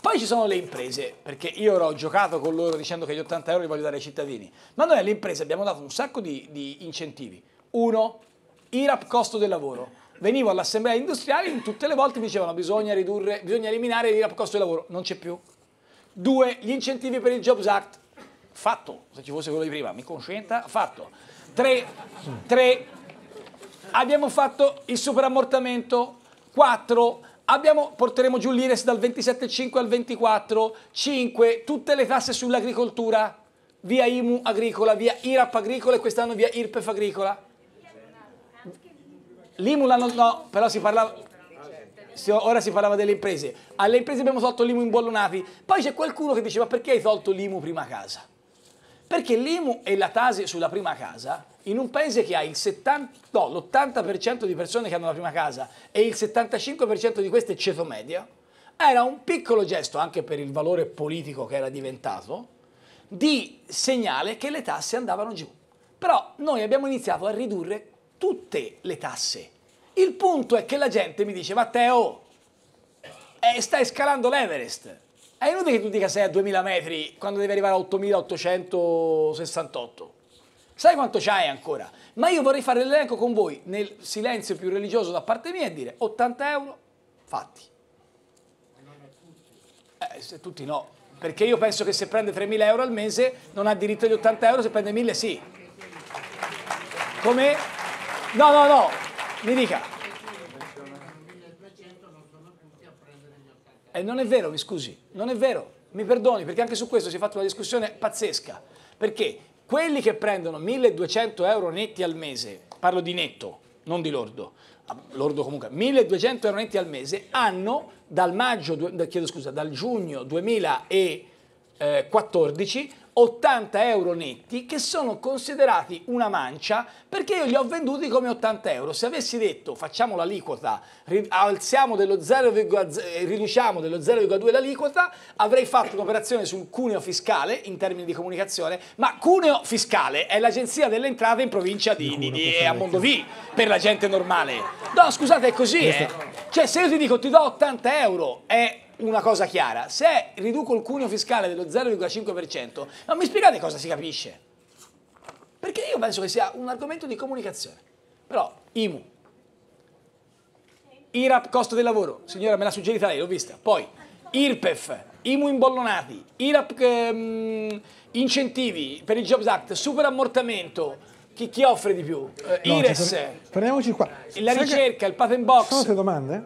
Poi ci sono le imprese, perché io ho giocato con loro dicendo che gli 80 euro li voglio dare ai cittadini, ma noi alle imprese abbiamo dato un sacco di, di incentivi. Uno, IRAP costo del lavoro. Venivo all'assemblea industriale e tutte le volte mi dicevano bisogna ridurre, bisogna eliminare l'IRAP costo del lavoro, non c'è più. Due, gli incentivi per il Jobs Act, fatto, se ci fosse quello di prima, mi consenta, fatto. 3, 3, abbiamo fatto il superammortamento, 4, Abbiamo, porteremo giù l'Ires dal 27,5 al 24, 5, tutte le tasse sull'agricoltura, via IMU agricola, via IRAP agricola e quest'anno via IRPEF agricola. L'IMU l'anno no, però si parlava, ora si parlava delle imprese. Alle imprese abbiamo tolto l'IMU in imbollonati, poi c'è qualcuno che diceva perché hai tolto l'IMU prima casa? Perché l'IMU e la Tasi sulla prima casa, in un paese che ha il 70, no, l'80% di persone che hanno la prima casa e il 75% di queste è ceto media, era un piccolo gesto, anche per il valore politico che era diventato, di segnale che le tasse andavano giù. Però noi abbiamo iniziato a ridurre tutte le tasse. Il punto è che la gente mi dice, Matteo, eh, stai scalando l'Everest. È inutile che tu dica sei a 2000 metri quando devi arrivare a 8868. Sai quanto c'hai ancora? Ma io vorrei fare l'elenco con voi nel silenzio più religioso da parte mia e dire 80 euro fatti. non è Eh, se tutti no. Perché io penso che se prende 3.000 euro al mese non ha diritto agli 80 euro, se prende 1.000 sì. Come? No, no, no, mi dica. E eh, non è vero, mi scusi. Non è vero, mi perdoni, perché anche su questo si è fatta una discussione pazzesca. Perché quelli che prendono 1200 euro netti al mese, parlo di netto, non di lordo, ah, lordo comunque, 1200 euro netti al mese, hanno dal, maggio, chiedo scusa, dal giugno 2014 80 euro netti che sono considerati una mancia perché io li ho venduti come 80 euro. Se avessi detto facciamo l'aliquota, alziamo dello 0, eh, riduciamo dello 0,2 l'aliquota, avrei fatto un'operazione sul cuneo fiscale in termini di comunicazione, ma cuneo fiscale è l'agenzia delle entrate in provincia di, di, di a Mondovì per la gente normale. No, scusate, è così. Eh. Cioè, se io ti dico ti do 80 euro, è una cosa chiara, se riduco il cuneo fiscale dello 0,5%, ma mi spiegate cosa si capisce? Perché io penso che sia un argomento di comunicazione. Però IMU, IRAP costo del lavoro, signora me l'ha suggerita lei, l'ho vista. Poi IRPEF, IMU imbollonati, IRAP ehm, incentivi per il Jobs Act, superammortamento, chi, chi, offre di più? Eh, no, IRES, torniamoci qua. la ricerca, il patent box. Sono tutte domande?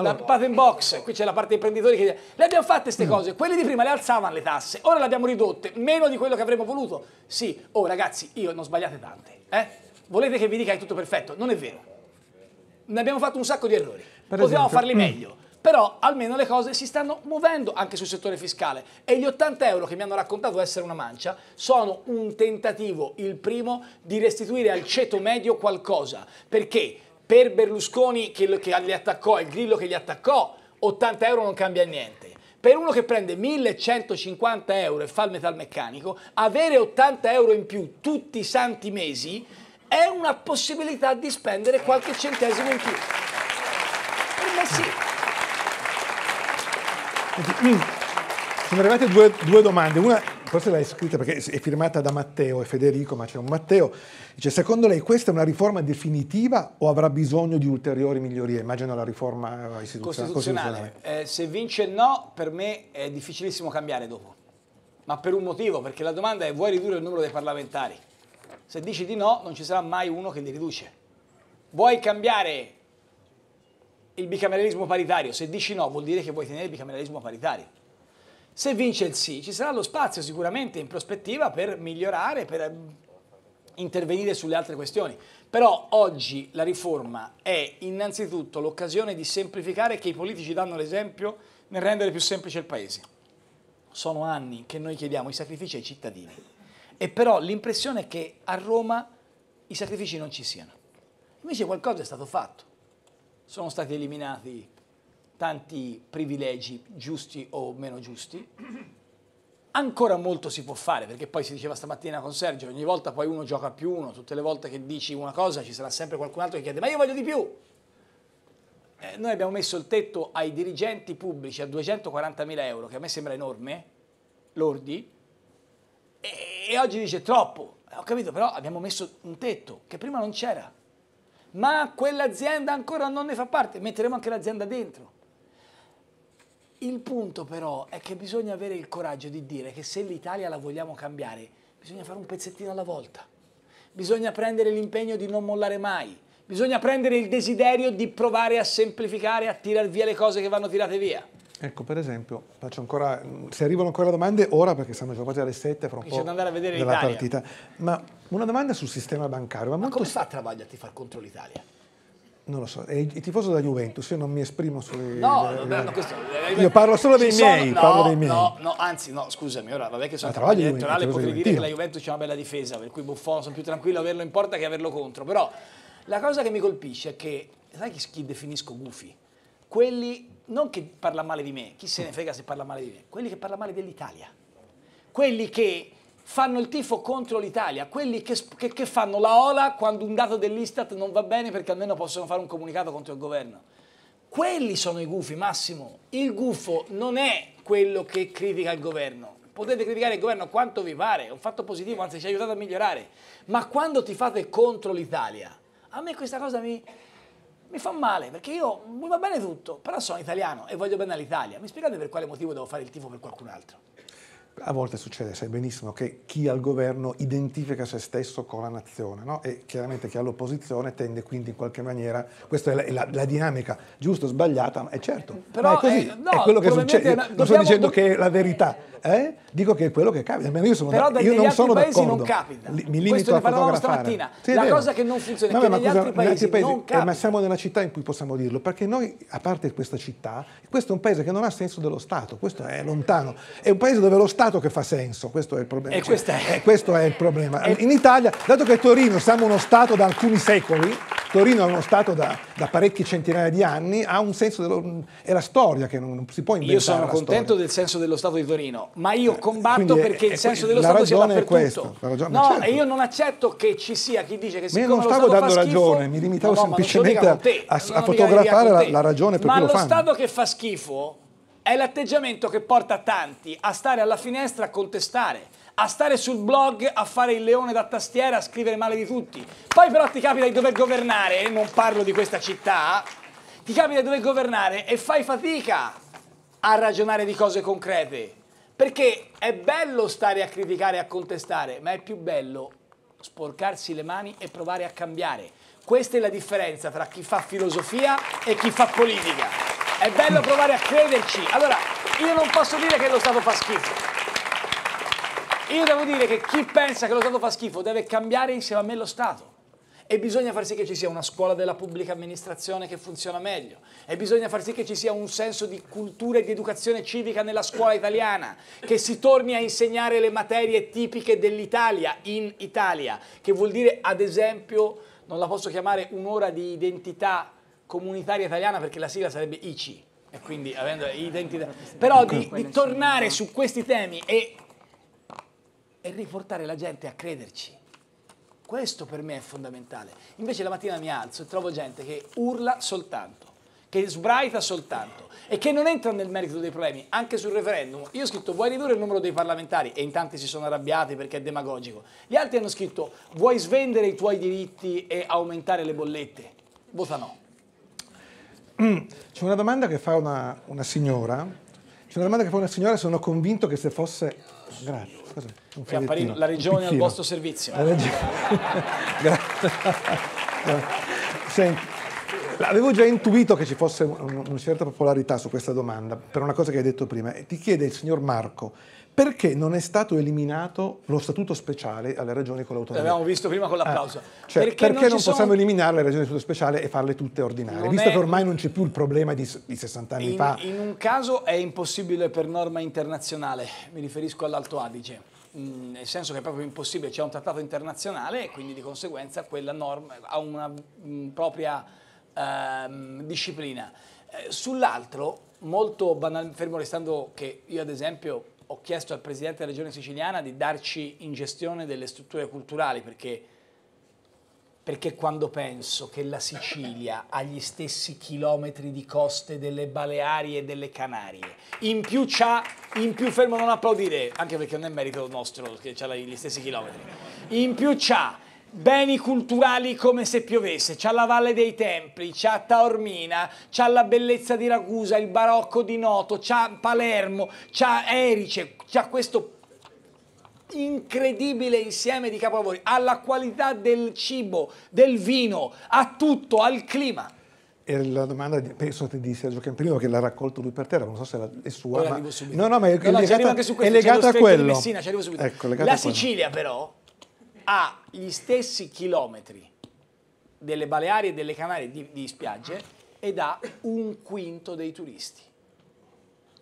allora. la patent box, qui c'è la parte dei imprenditori che dice le abbiamo fatte queste mm. cose, quelli di prima le alzavano le tasse, ora le abbiamo ridotte, meno di quello che avremmo voluto. Sì, oh ragazzi, io non sbagliate tante, eh? Volete che vi dica che è tutto perfetto? Non è vero. Ne abbiamo fatto un sacco di errori. Per Potevamo esempio, farli mm. meglio però almeno le cose si stanno muovendo anche sul settore fiscale e gli 80 euro che mi hanno raccontato essere una mancia sono un tentativo, il primo, di restituire al ceto medio qualcosa, perché per Berlusconi che, che gli attaccò, il grillo che gli attaccò, 80 euro non cambia niente. Per uno che prende 1150 euro e fa il metalmeccanico, avere 80 euro in più tutti i santi mesi è una possibilità di spendere qualche centesimo in più. Per me sì. Mm, sono arrivate due, due domande. Una forse l'hai scritta perché è firmata da Matteo e Federico, ma c'è un Matteo, dice secondo lei questa è una riforma definitiva o avrà bisogno di ulteriori migliorie? Immagino la riforma eh, istituzionale. costituzionale. Eh, se vince il no, per me è difficilissimo cambiare dopo, ma per un motivo, perché la domanda è vuoi ridurre il numero dei parlamentari? Se dici di no, non ci sarà mai uno che li riduce. Vuoi cambiare il bicameralismo paritario? Se dici no, vuol dire che vuoi tenere il bicameralismo paritario. Se vince il sì, ci sarà lo spazio sicuramente in prospettiva per migliorare, per ehm, intervenire sulle altre questioni. Però oggi la riforma è innanzitutto l'occasione di semplificare che i politici danno l'esempio nel rendere più semplice il Paese. Sono anni che noi chiediamo i sacrifici ai cittadini e però l'impressione è che a Roma i sacrifici non ci siano. Invece qualcosa è stato fatto. Sono stati eliminati tanti privilegi giusti o meno giusti. Ancora molto si può fare, perché poi si diceva stamattina con Sergio, ogni volta poi uno gioca più uno, tutte le volte che dici una cosa ci sarà sempre qualcun altro che chiede ma io voglio di più. Eh, noi abbiamo messo il tetto ai dirigenti pubblici a 240.000 euro, che a me sembra enorme, lordi, e, e oggi dice troppo. Eh, ho capito, però abbiamo messo un tetto che prima non c'era. Ma quell'azienda ancora non ne fa parte, metteremo anche l'azienda dentro. Il punto però è che bisogna avere il coraggio di dire che se l'Italia la vogliamo cambiare, bisogna fare un pezzettino alla volta. Bisogna prendere l'impegno di non mollare mai. Bisogna prendere il desiderio di provare a semplificare, a tirar via le cose che vanno tirate via. Ecco, per esempio, ancora, se arrivano ancora domande, ora perché siamo già quasi alle 7, fra un C'è po' andare a vedere della partita. Ma una domanda sul sistema bancario. Ma, ma molto... come fa Travaglio a ti far contro l'Italia? non lo so, è il tifoso della Juventus, io non mi esprimo sulle... No, le, vabbè, le... questo, io parlo solo dei sono... miei, no, dei miei. No, no, anzi, no, scusami, ora vabbè che sono ah, in elettorale, potrei dire che la Juventus c'è una bella difesa, per cui Buffon sono più tranquillo averlo in porta che averlo contro, però la cosa che mi colpisce è che, sai chi, chi definisco gufi? Quelli, non che parla male di me, chi se ne frega se parla male di me, quelli che parla male dell'Italia, quelli che fanno il tifo contro l'Italia, quelli che, che, che fanno la ola quando un dato dell'Istat non va bene perché almeno possono fare un comunicato contro il governo. Quelli sono i gufi, Massimo. Il gufo non è quello che critica il governo. Potete criticare il governo quanto vi pare, è un fatto positivo, anzi ci ha aiutato a migliorare. Ma quando ti fate contro l'Italia, a me questa cosa mi, mi fa male, perché io mi va bene tutto, però sono italiano e voglio bene all'Italia. Mi spiegate per quale motivo devo fare il tifo per qualcun altro? a volte succede, sai benissimo, che chi al governo identifica se stesso con la nazione no? e chiaramente chi all'opposizione tende quindi in qualche maniera, questa è la, la, la dinamica giusta o sbagliata, ma è certo, Però, ma è eh, così, eh, no, è quello che succede, una, non sto dicendo do... che è la verità, eh? dico che è quello che capita, io, sono Però da, io non sono d'accordo. non capita, L- mi limito a fotografare. Sì, la cosa che non funziona no, è che negli cosa, altri paesi, paesi non capita. Eh, ma siamo nella città in cui possiamo dirlo, perché noi, a parte questa città, questo è un paese che non ha senso dello Stato, questo è lontano, è un paese dove lo Stato Stato che fa senso, questo è il problema. E cioè, è... Eh, questo è il problema. E... In Italia, dato che Torino siamo uno Stato da alcuni secoli, Torino è uno Stato da, da parecchi centinaia di anni, ha un senso, dello, è la storia che non, non si può inventare. Io sono contento storia. del senso dello Stato di Torino, ma io eh, combatto eh, perché è, il senso dello Stato sia è Questo, la ragione, no, certo. io non accetto che ci sia chi dice che siccome Io non stavo dando ragione, mi limitavo no, semplicemente a, a, a fotografare la, la, ragione per ma cui lo fanno. Ma lo Stato che fa schifo è l'atteggiamento che porta tanti a stare alla finestra a contestare, a stare sul blog, a fare il leone da tastiera, a scrivere male di tutti. Poi però ti capita di dover governare, non parlo di questa città, ti capita di dover governare e fai fatica a ragionare di cose concrete. Perché è bello stare a criticare e a contestare, ma è più bello sporcarsi le mani e provare a cambiare. Questa è la differenza tra chi fa filosofia e chi fa politica. È bello provare a crederci. Allora, io non posso dire che lo Stato fa schifo. Io devo dire che chi pensa che lo Stato fa schifo deve cambiare insieme a me lo Stato. E bisogna far sì che ci sia una scuola della pubblica amministrazione che funziona meglio. E bisogna far sì che ci sia un senso di cultura e di educazione civica nella scuola italiana. Che si torni a insegnare le materie tipiche dell'Italia in Italia. Che vuol dire, ad esempio, non la posso chiamare un'ora di identità comunitaria italiana perché la sigla sarebbe ICI e quindi avendo identità. Però di, di tornare su questi temi e, e riportare la gente a crederci. Questo per me è fondamentale. Invece la mattina mi alzo e trovo gente che urla soltanto, che sbraita soltanto e che non entra nel merito dei problemi, anche sul referendum. Io ho scritto vuoi ridurre il numero dei parlamentari e in tanti si sono arrabbiati perché è demagogico. Gli altri hanno scritto vuoi svendere i tuoi diritti e aumentare le bollette. Vota no. Mm. C'è una domanda che fa una, una signora. C'è una domanda che fa una signora sono convinto che se fosse... Grazie. Cos'è? Parino, la regione al vostro servizio. La regione... Grazie. Senti, avevo già intuito che ci fosse una certa popolarità su questa domanda, per una cosa che hai detto prima. Ti chiede il signor Marco, perché non è stato eliminato lo statuto speciale alle regioni con l'autonomia? L'abbiamo visto prima con l'applauso. Ah, cioè, perché, perché, non, non possiamo sono... eliminare le regioni statuto speciale e farle tutte ordinarie? Non visto è... che ormai non c'è più il problema di, di 60 anni in, fa. In un caso è impossibile per norma internazionale, mi riferisco all'Alto Adige mm, nel senso che è proprio impossibile, c'è un trattato internazionale e quindi di conseguenza quella norma eh, ha una mm, propria ehm, disciplina. Eh, sull'altro, molto banal, fermo restando che io ad esempio ho chiesto al Presidente della Regione Siciliana di darci in gestione delle strutture culturali perché, perché quando penso che la Sicilia ha gli stessi chilometri di coste delle Baleari e delle Canarie, in più c'ha, in più fermo non applaudire, anche perché non è merito nostro che ha gli stessi chilometri, in più c'ha beni culturali come se piovesse, c'ha la Valle dei Templi, c'ha Taormina, c'ha la bellezza di Ragusa, il barocco di Noto, c'ha Palermo, c'ha Erice, c'ha questo incredibile insieme di capolavori, alla qualità del cibo, del vino, a tutto, al clima. E la domanda, penso ti di Sergio Camprino che l'ha raccolto lui per terra, non so se è sua. Ma... No, no, ma è, no, legata, no, ecco, è legata a quello. Messina, ecco, la Sicilia però ha gli stessi chilometri delle Baleari e delle Canarie di, di spiagge ed ha un quinto dei turisti.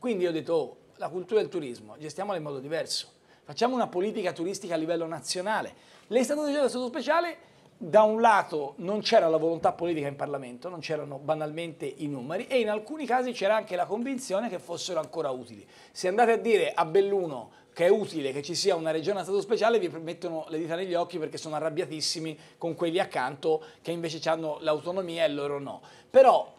Quindi io ho detto, oh, la cultura del turismo, gestiamola in modo diverso. Facciamo una politica turistica a livello nazionale. Lei è stato dello Stato speciale da un lato non c'era la volontà politica in Parlamento, non c'erano banalmente i numeri e in alcuni casi c'era anche la convinzione che fossero ancora utili. Se andate a dire a Belluno che è utile che ci sia una regione a stato speciale, vi mettono le dita negli occhi perché sono arrabbiatissimi con quelli accanto che invece hanno l'autonomia e loro no. Però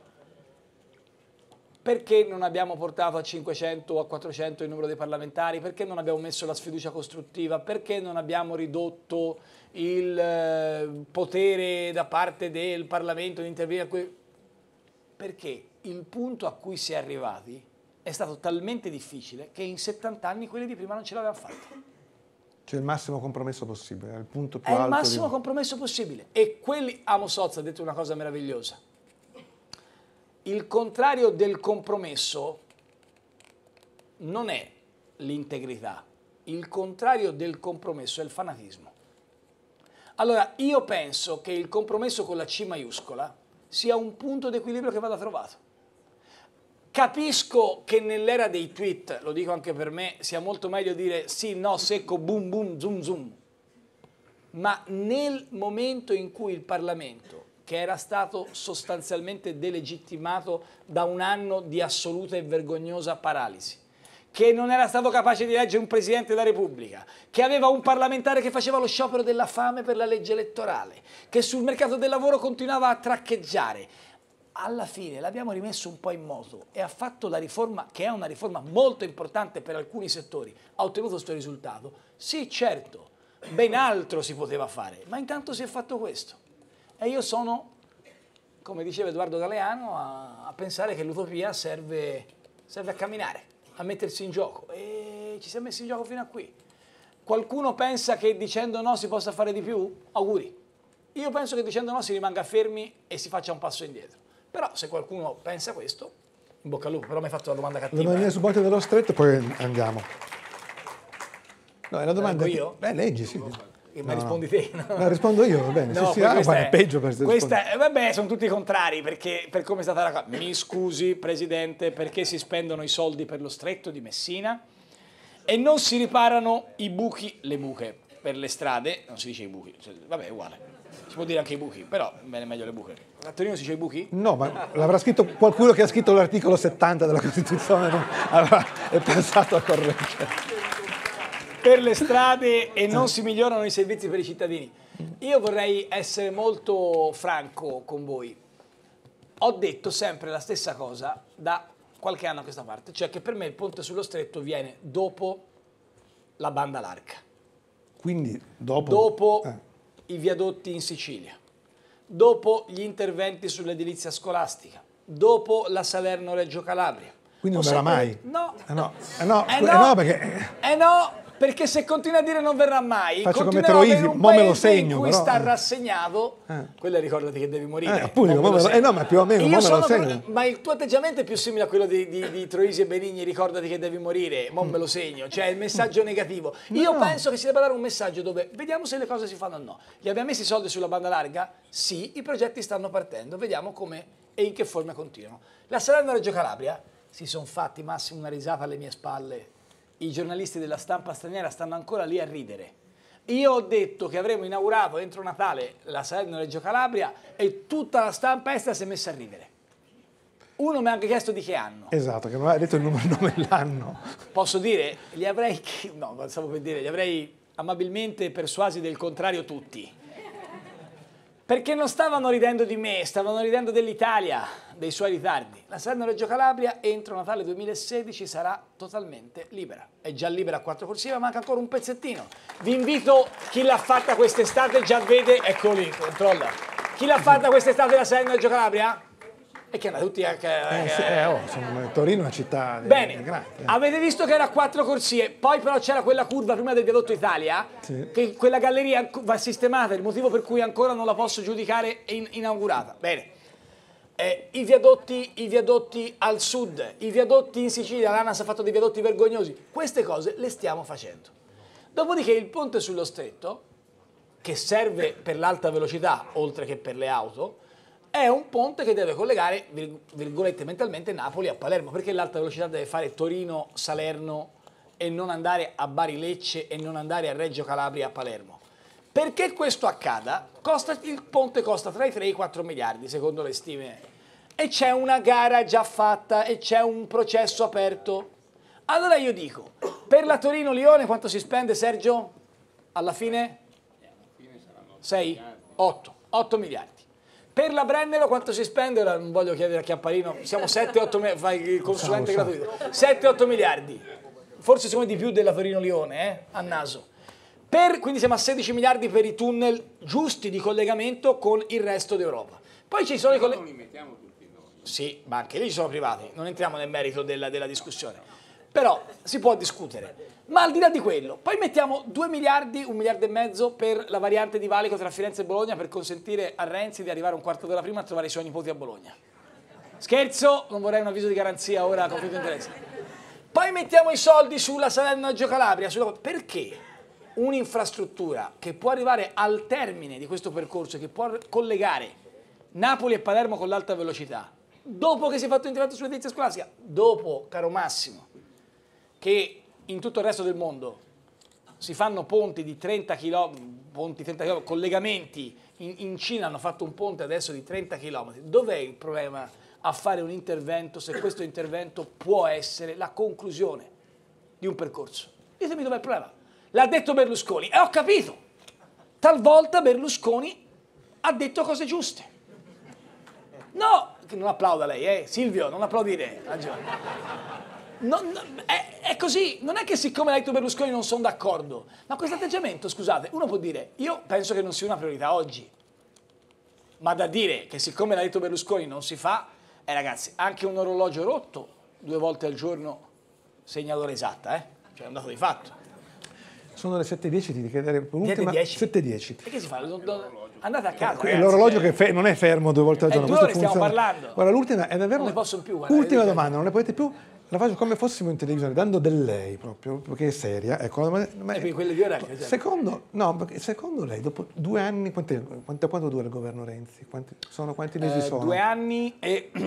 perché non abbiamo portato a 500 o a 400 il numero dei parlamentari, perché non abbiamo messo la sfiducia costruttiva, perché non abbiamo ridotto il eh, potere da parte del Parlamento di intervenire. Perché il punto a cui si è arrivati è stato talmente difficile che in 70 anni quelli di prima non ce l'avevano fatta. Cioè il massimo compromesso possibile, è il punto più è alto. È il massimo di... compromesso possibile. E quelli, Amo Sozza ha detto una cosa meravigliosa. Il contrario del compromesso non è l'integrità, il contrario del compromesso è il fanatismo. Allora, io penso che il compromesso con la C maiuscola sia un punto d'equilibrio che vada trovato. Capisco che nell'era dei tweet, lo dico anche per me, sia molto meglio dire sì, no, secco, boom, boom, zoom, zoom. Ma nel momento in cui il Parlamento, che era stato sostanzialmente delegittimato da un anno di assoluta e vergognosa paralisi, che non era stato capace di eleggere un Presidente della Repubblica, che aveva un parlamentare che faceva lo sciopero della fame per la legge elettorale, che sul mercato del lavoro continuava a traccheggiare, alla fine l'abbiamo rimesso un po' in moto e ha fatto la riforma, che è una riforma molto importante per alcuni settori, ha ottenuto questo risultato? Sì, certo, ben altro si poteva fare, ma intanto si è fatto questo. E io sono, come diceva Edoardo Galeano, a, a pensare che l'utopia serve, serve a camminare, a mettersi in gioco. E ci siamo messi in gioco fino a qui. Qualcuno pensa che dicendo no si possa fare di più? Auguri. Io penso che dicendo no si rimanga fermi e si faccia un passo indietro. Però se qualcuno pensa questo, in bocca al lupo, però mi hai fatto la domanda cattiva. domanda su eh. subito dello stretto poi andiamo. No, è una domanda... io? Beh, leggi, sì. No, ma rispondi te. No? no, rispondo io, va bene. No, sì, sì, ah, guarda, è, è, peggio per questa, Vabbè, sono tutti contrari perché per come è stata la cosa. Mi scusi, Presidente, perché si spendono i soldi per lo stretto di Messina e non si riparano i buchi, le buche per le strade. Non si dice i buchi, cioè, vabbè, è uguale può dire anche i buchi, però bene meglio le buche. A Torino si dice i buchi? No, ma l'avrà scritto qualcuno che ha scritto l'articolo 70 della Costituzione, non avrà pensato a correggere. Per le strade e non si migliorano i servizi per i cittadini. Io vorrei essere molto franco con voi. Ho detto sempre la stessa cosa da qualche anno a questa parte, cioè che per me il ponte sullo stretto viene dopo la banda larga. Quindi dopo... dopo eh i viadotti in Sicilia, dopo gli interventi sull'edilizia scolastica, dopo la Salerno-Reggio Calabria. Quindi non verrà sempre... mai? No. Eh no. Eh no. Eh, eh no. perché... Eh no, perché se continua a dire non verrà mai, Faccio come Troisi, mo me lo segno. però... sta rassegnato, eh. quella ricordati che devi morire. Eh, appunto, mo me lo, eh, no, ma più o meno, mo me lo segno. ma il tuo atteggiamento è più simile a quello di, di, di Troisi e Benigni, ricordati che devi morire, mo mm. me lo segno, cioè il messaggio mm. negativo. No. Io penso che si debba dare un messaggio dove vediamo se le cose si fanno o no. Gli abbiamo messi i soldi sulla banda larga? Sì, i progetti stanno partendo, vediamo come e in che forma continuano. La Salerno Reggio Calabria si sono fatti massimo una risata alle mie spalle i giornalisti della stampa straniera stanno ancora lì a ridere. Io ho detto che avremmo inaugurato entro Natale la Salerno-Reggio Calabria e tutta la stampa estera si è messa a ridere. Uno mi ha anche chiesto di che anno. Esatto, che non aveva detto il numero, nome e l'anno. Posso dire, li avrei, no, stavo per dire, li avrei amabilmente persuasi del contrario tutti. Perché non stavano ridendo di me, stavano ridendo dell'Italia dei suoi ritardi. La Serna reggio Calabria entro Natale 2016 sarà totalmente libera. È già libera a quattro corsie, ma manca ancora un pezzettino. Vi invito, chi l'ha fatta quest'estate già vede, ecco lì, controlla. Chi l'ha fatta quest'estate la Serna reggio Calabria? E eh, che era tutti anche... Eh, eh, eh, oh, sono, Torino è una città eh, Bene, grande. avete visto che era a quattro corsie, poi però c'era quella curva prima del viadotto Italia, sì. che quella galleria va sistemata, il motivo per cui ancora non la posso giudicare inaugurata. Bene. Eh, i, viadotti, I viadotti al sud, i viadotti in Sicilia, l'ANAS ha fatto dei viadotti vergognosi, queste cose le stiamo facendo. Dopodiché il ponte sullo stretto, che serve per l'alta velocità oltre che per le auto, è un ponte che deve collegare, virgolette mentalmente, Napoli a Palermo, perché l'alta velocità deve fare Torino-Salerno e non andare a Bari-Lecce e non andare a Reggio Calabria a Palermo. Perché questo accada, costa, il ponte costa tra i 3 e i 4 miliardi, secondo le stime. E c'è una gara già fatta e c'è un processo aperto. Allora io dico, per la Torino-Lione quanto si spende, Sergio? Alla fine? 6? 8. 8 miliardi. Per la Brennero quanto si spende? Ora non voglio chiedere a Chiapparino, siamo 7-8 miliardi, fai il consulente gratuito. 7-8 miliardi, forse sono di più della Torino-Lione, eh? a naso. Per, quindi siamo a 16 miliardi per i tunnel giusti di collegamento con il resto d'Europa. Poi ci sono i collegamenti... Non li mettiamo tutti Sì, ma anche lì ci sono privati, non entriamo nel merito della, della discussione. Però si può discutere. Ma al di là di quello, poi mettiamo 2 miliardi, 1 miliardo e mezzo per la variante di valico tra Firenze e Bologna per consentire a Renzi di arrivare un quarto d'ora prima a trovare i suoi nipoti a Bologna. Scherzo, non vorrei un avviso di garanzia ora, conflitto di interesse. Poi mettiamo i soldi sulla salerno gio Calabria. Sulla... Perché? un'infrastruttura che può arrivare al termine di questo percorso, che può collegare Napoli e Palermo con l'alta velocità, dopo che si è fatto l'intervento sull'edilizia scolastica, dopo, caro Massimo, che in tutto il resto del mondo si fanno ponti di 30 km, collegamenti, in, in Cina hanno fatto un ponte adesso di 30 km, dov'è il problema a fare un intervento se questo intervento può essere la conclusione di un percorso? Ditemi dov'è il problema l'ha detto Berlusconi e eh, ho capito. Talvolta Berlusconi ha detto cose giuste. No, non applauda lei, eh. Silvio, non applaudire, ragione. No, è, è, così, non è che siccome l'ha detto Berlusconi non sono d'accordo, ma questo atteggiamento, scusate, uno può dire, io penso che non sia una priorità oggi, ma da dire che siccome l'ha detto Berlusconi non si fa, eh ragazzi, anche un orologio rotto due volte al giorno segna l'ora esatta, eh? cioè è un dato di fatto sono le 7.10, ti chiederei per l'ultima. 7.10. E che si fa? Andate a eh, casa. Eh. È l'orologio che fe- non è fermo due volte al eh, giorno. È due ore stiamo parlando. Guarda, l'ultima è davvero... Non ne posso più. Guarda, ultima domanda, non ne potete più? La faccio come fossimo in televisione, dando del lei proprio, perché è seria. Ecco, ma, ma, e quelle di Orecchio. Cioè. Secondo, no, secondo lei, dopo due anni, quanti, quanto, quanto dura il governo Renzi? Quanti, sono, quanti mesi eh, sono? Due anni e... Due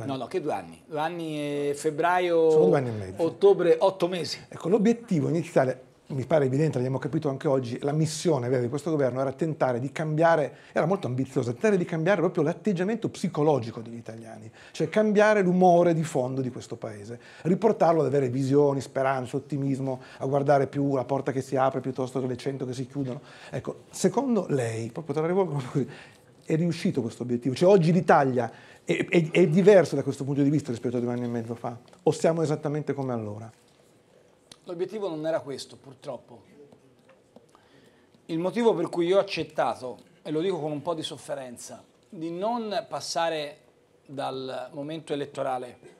anni. No, no, che due anni? Due anni e febbraio... Sono due anni e mezzo. Ottobre, otto mesi. Ecco, l'obiettivo iniziale mi pare evidente, l'abbiamo capito anche oggi, la missione vera di questo governo era tentare di cambiare, era molto ambiziosa, tentare di cambiare proprio l'atteggiamento psicologico degli italiani, cioè cambiare l'umore di fondo di questo paese, riportarlo ad avere visioni, speranze, ottimismo, a guardare più la porta che si apre piuttosto che le cento che si chiudono. Ecco, secondo lei, proprio te la rivolgo è riuscito questo obiettivo? Cioè oggi l'Italia è, è, è diversa da questo punto di vista rispetto a due anni e mezzo fa? O siamo esattamente come allora? L'obiettivo non era questo, purtroppo. Il motivo per cui io ho accettato, e lo dico con un po' di sofferenza, di non passare dal momento elettorale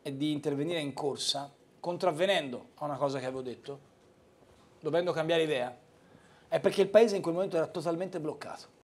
e di intervenire in corsa, contravvenendo a una cosa che avevo detto, dovendo cambiare idea, è perché il paese in quel momento era totalmente bloccato.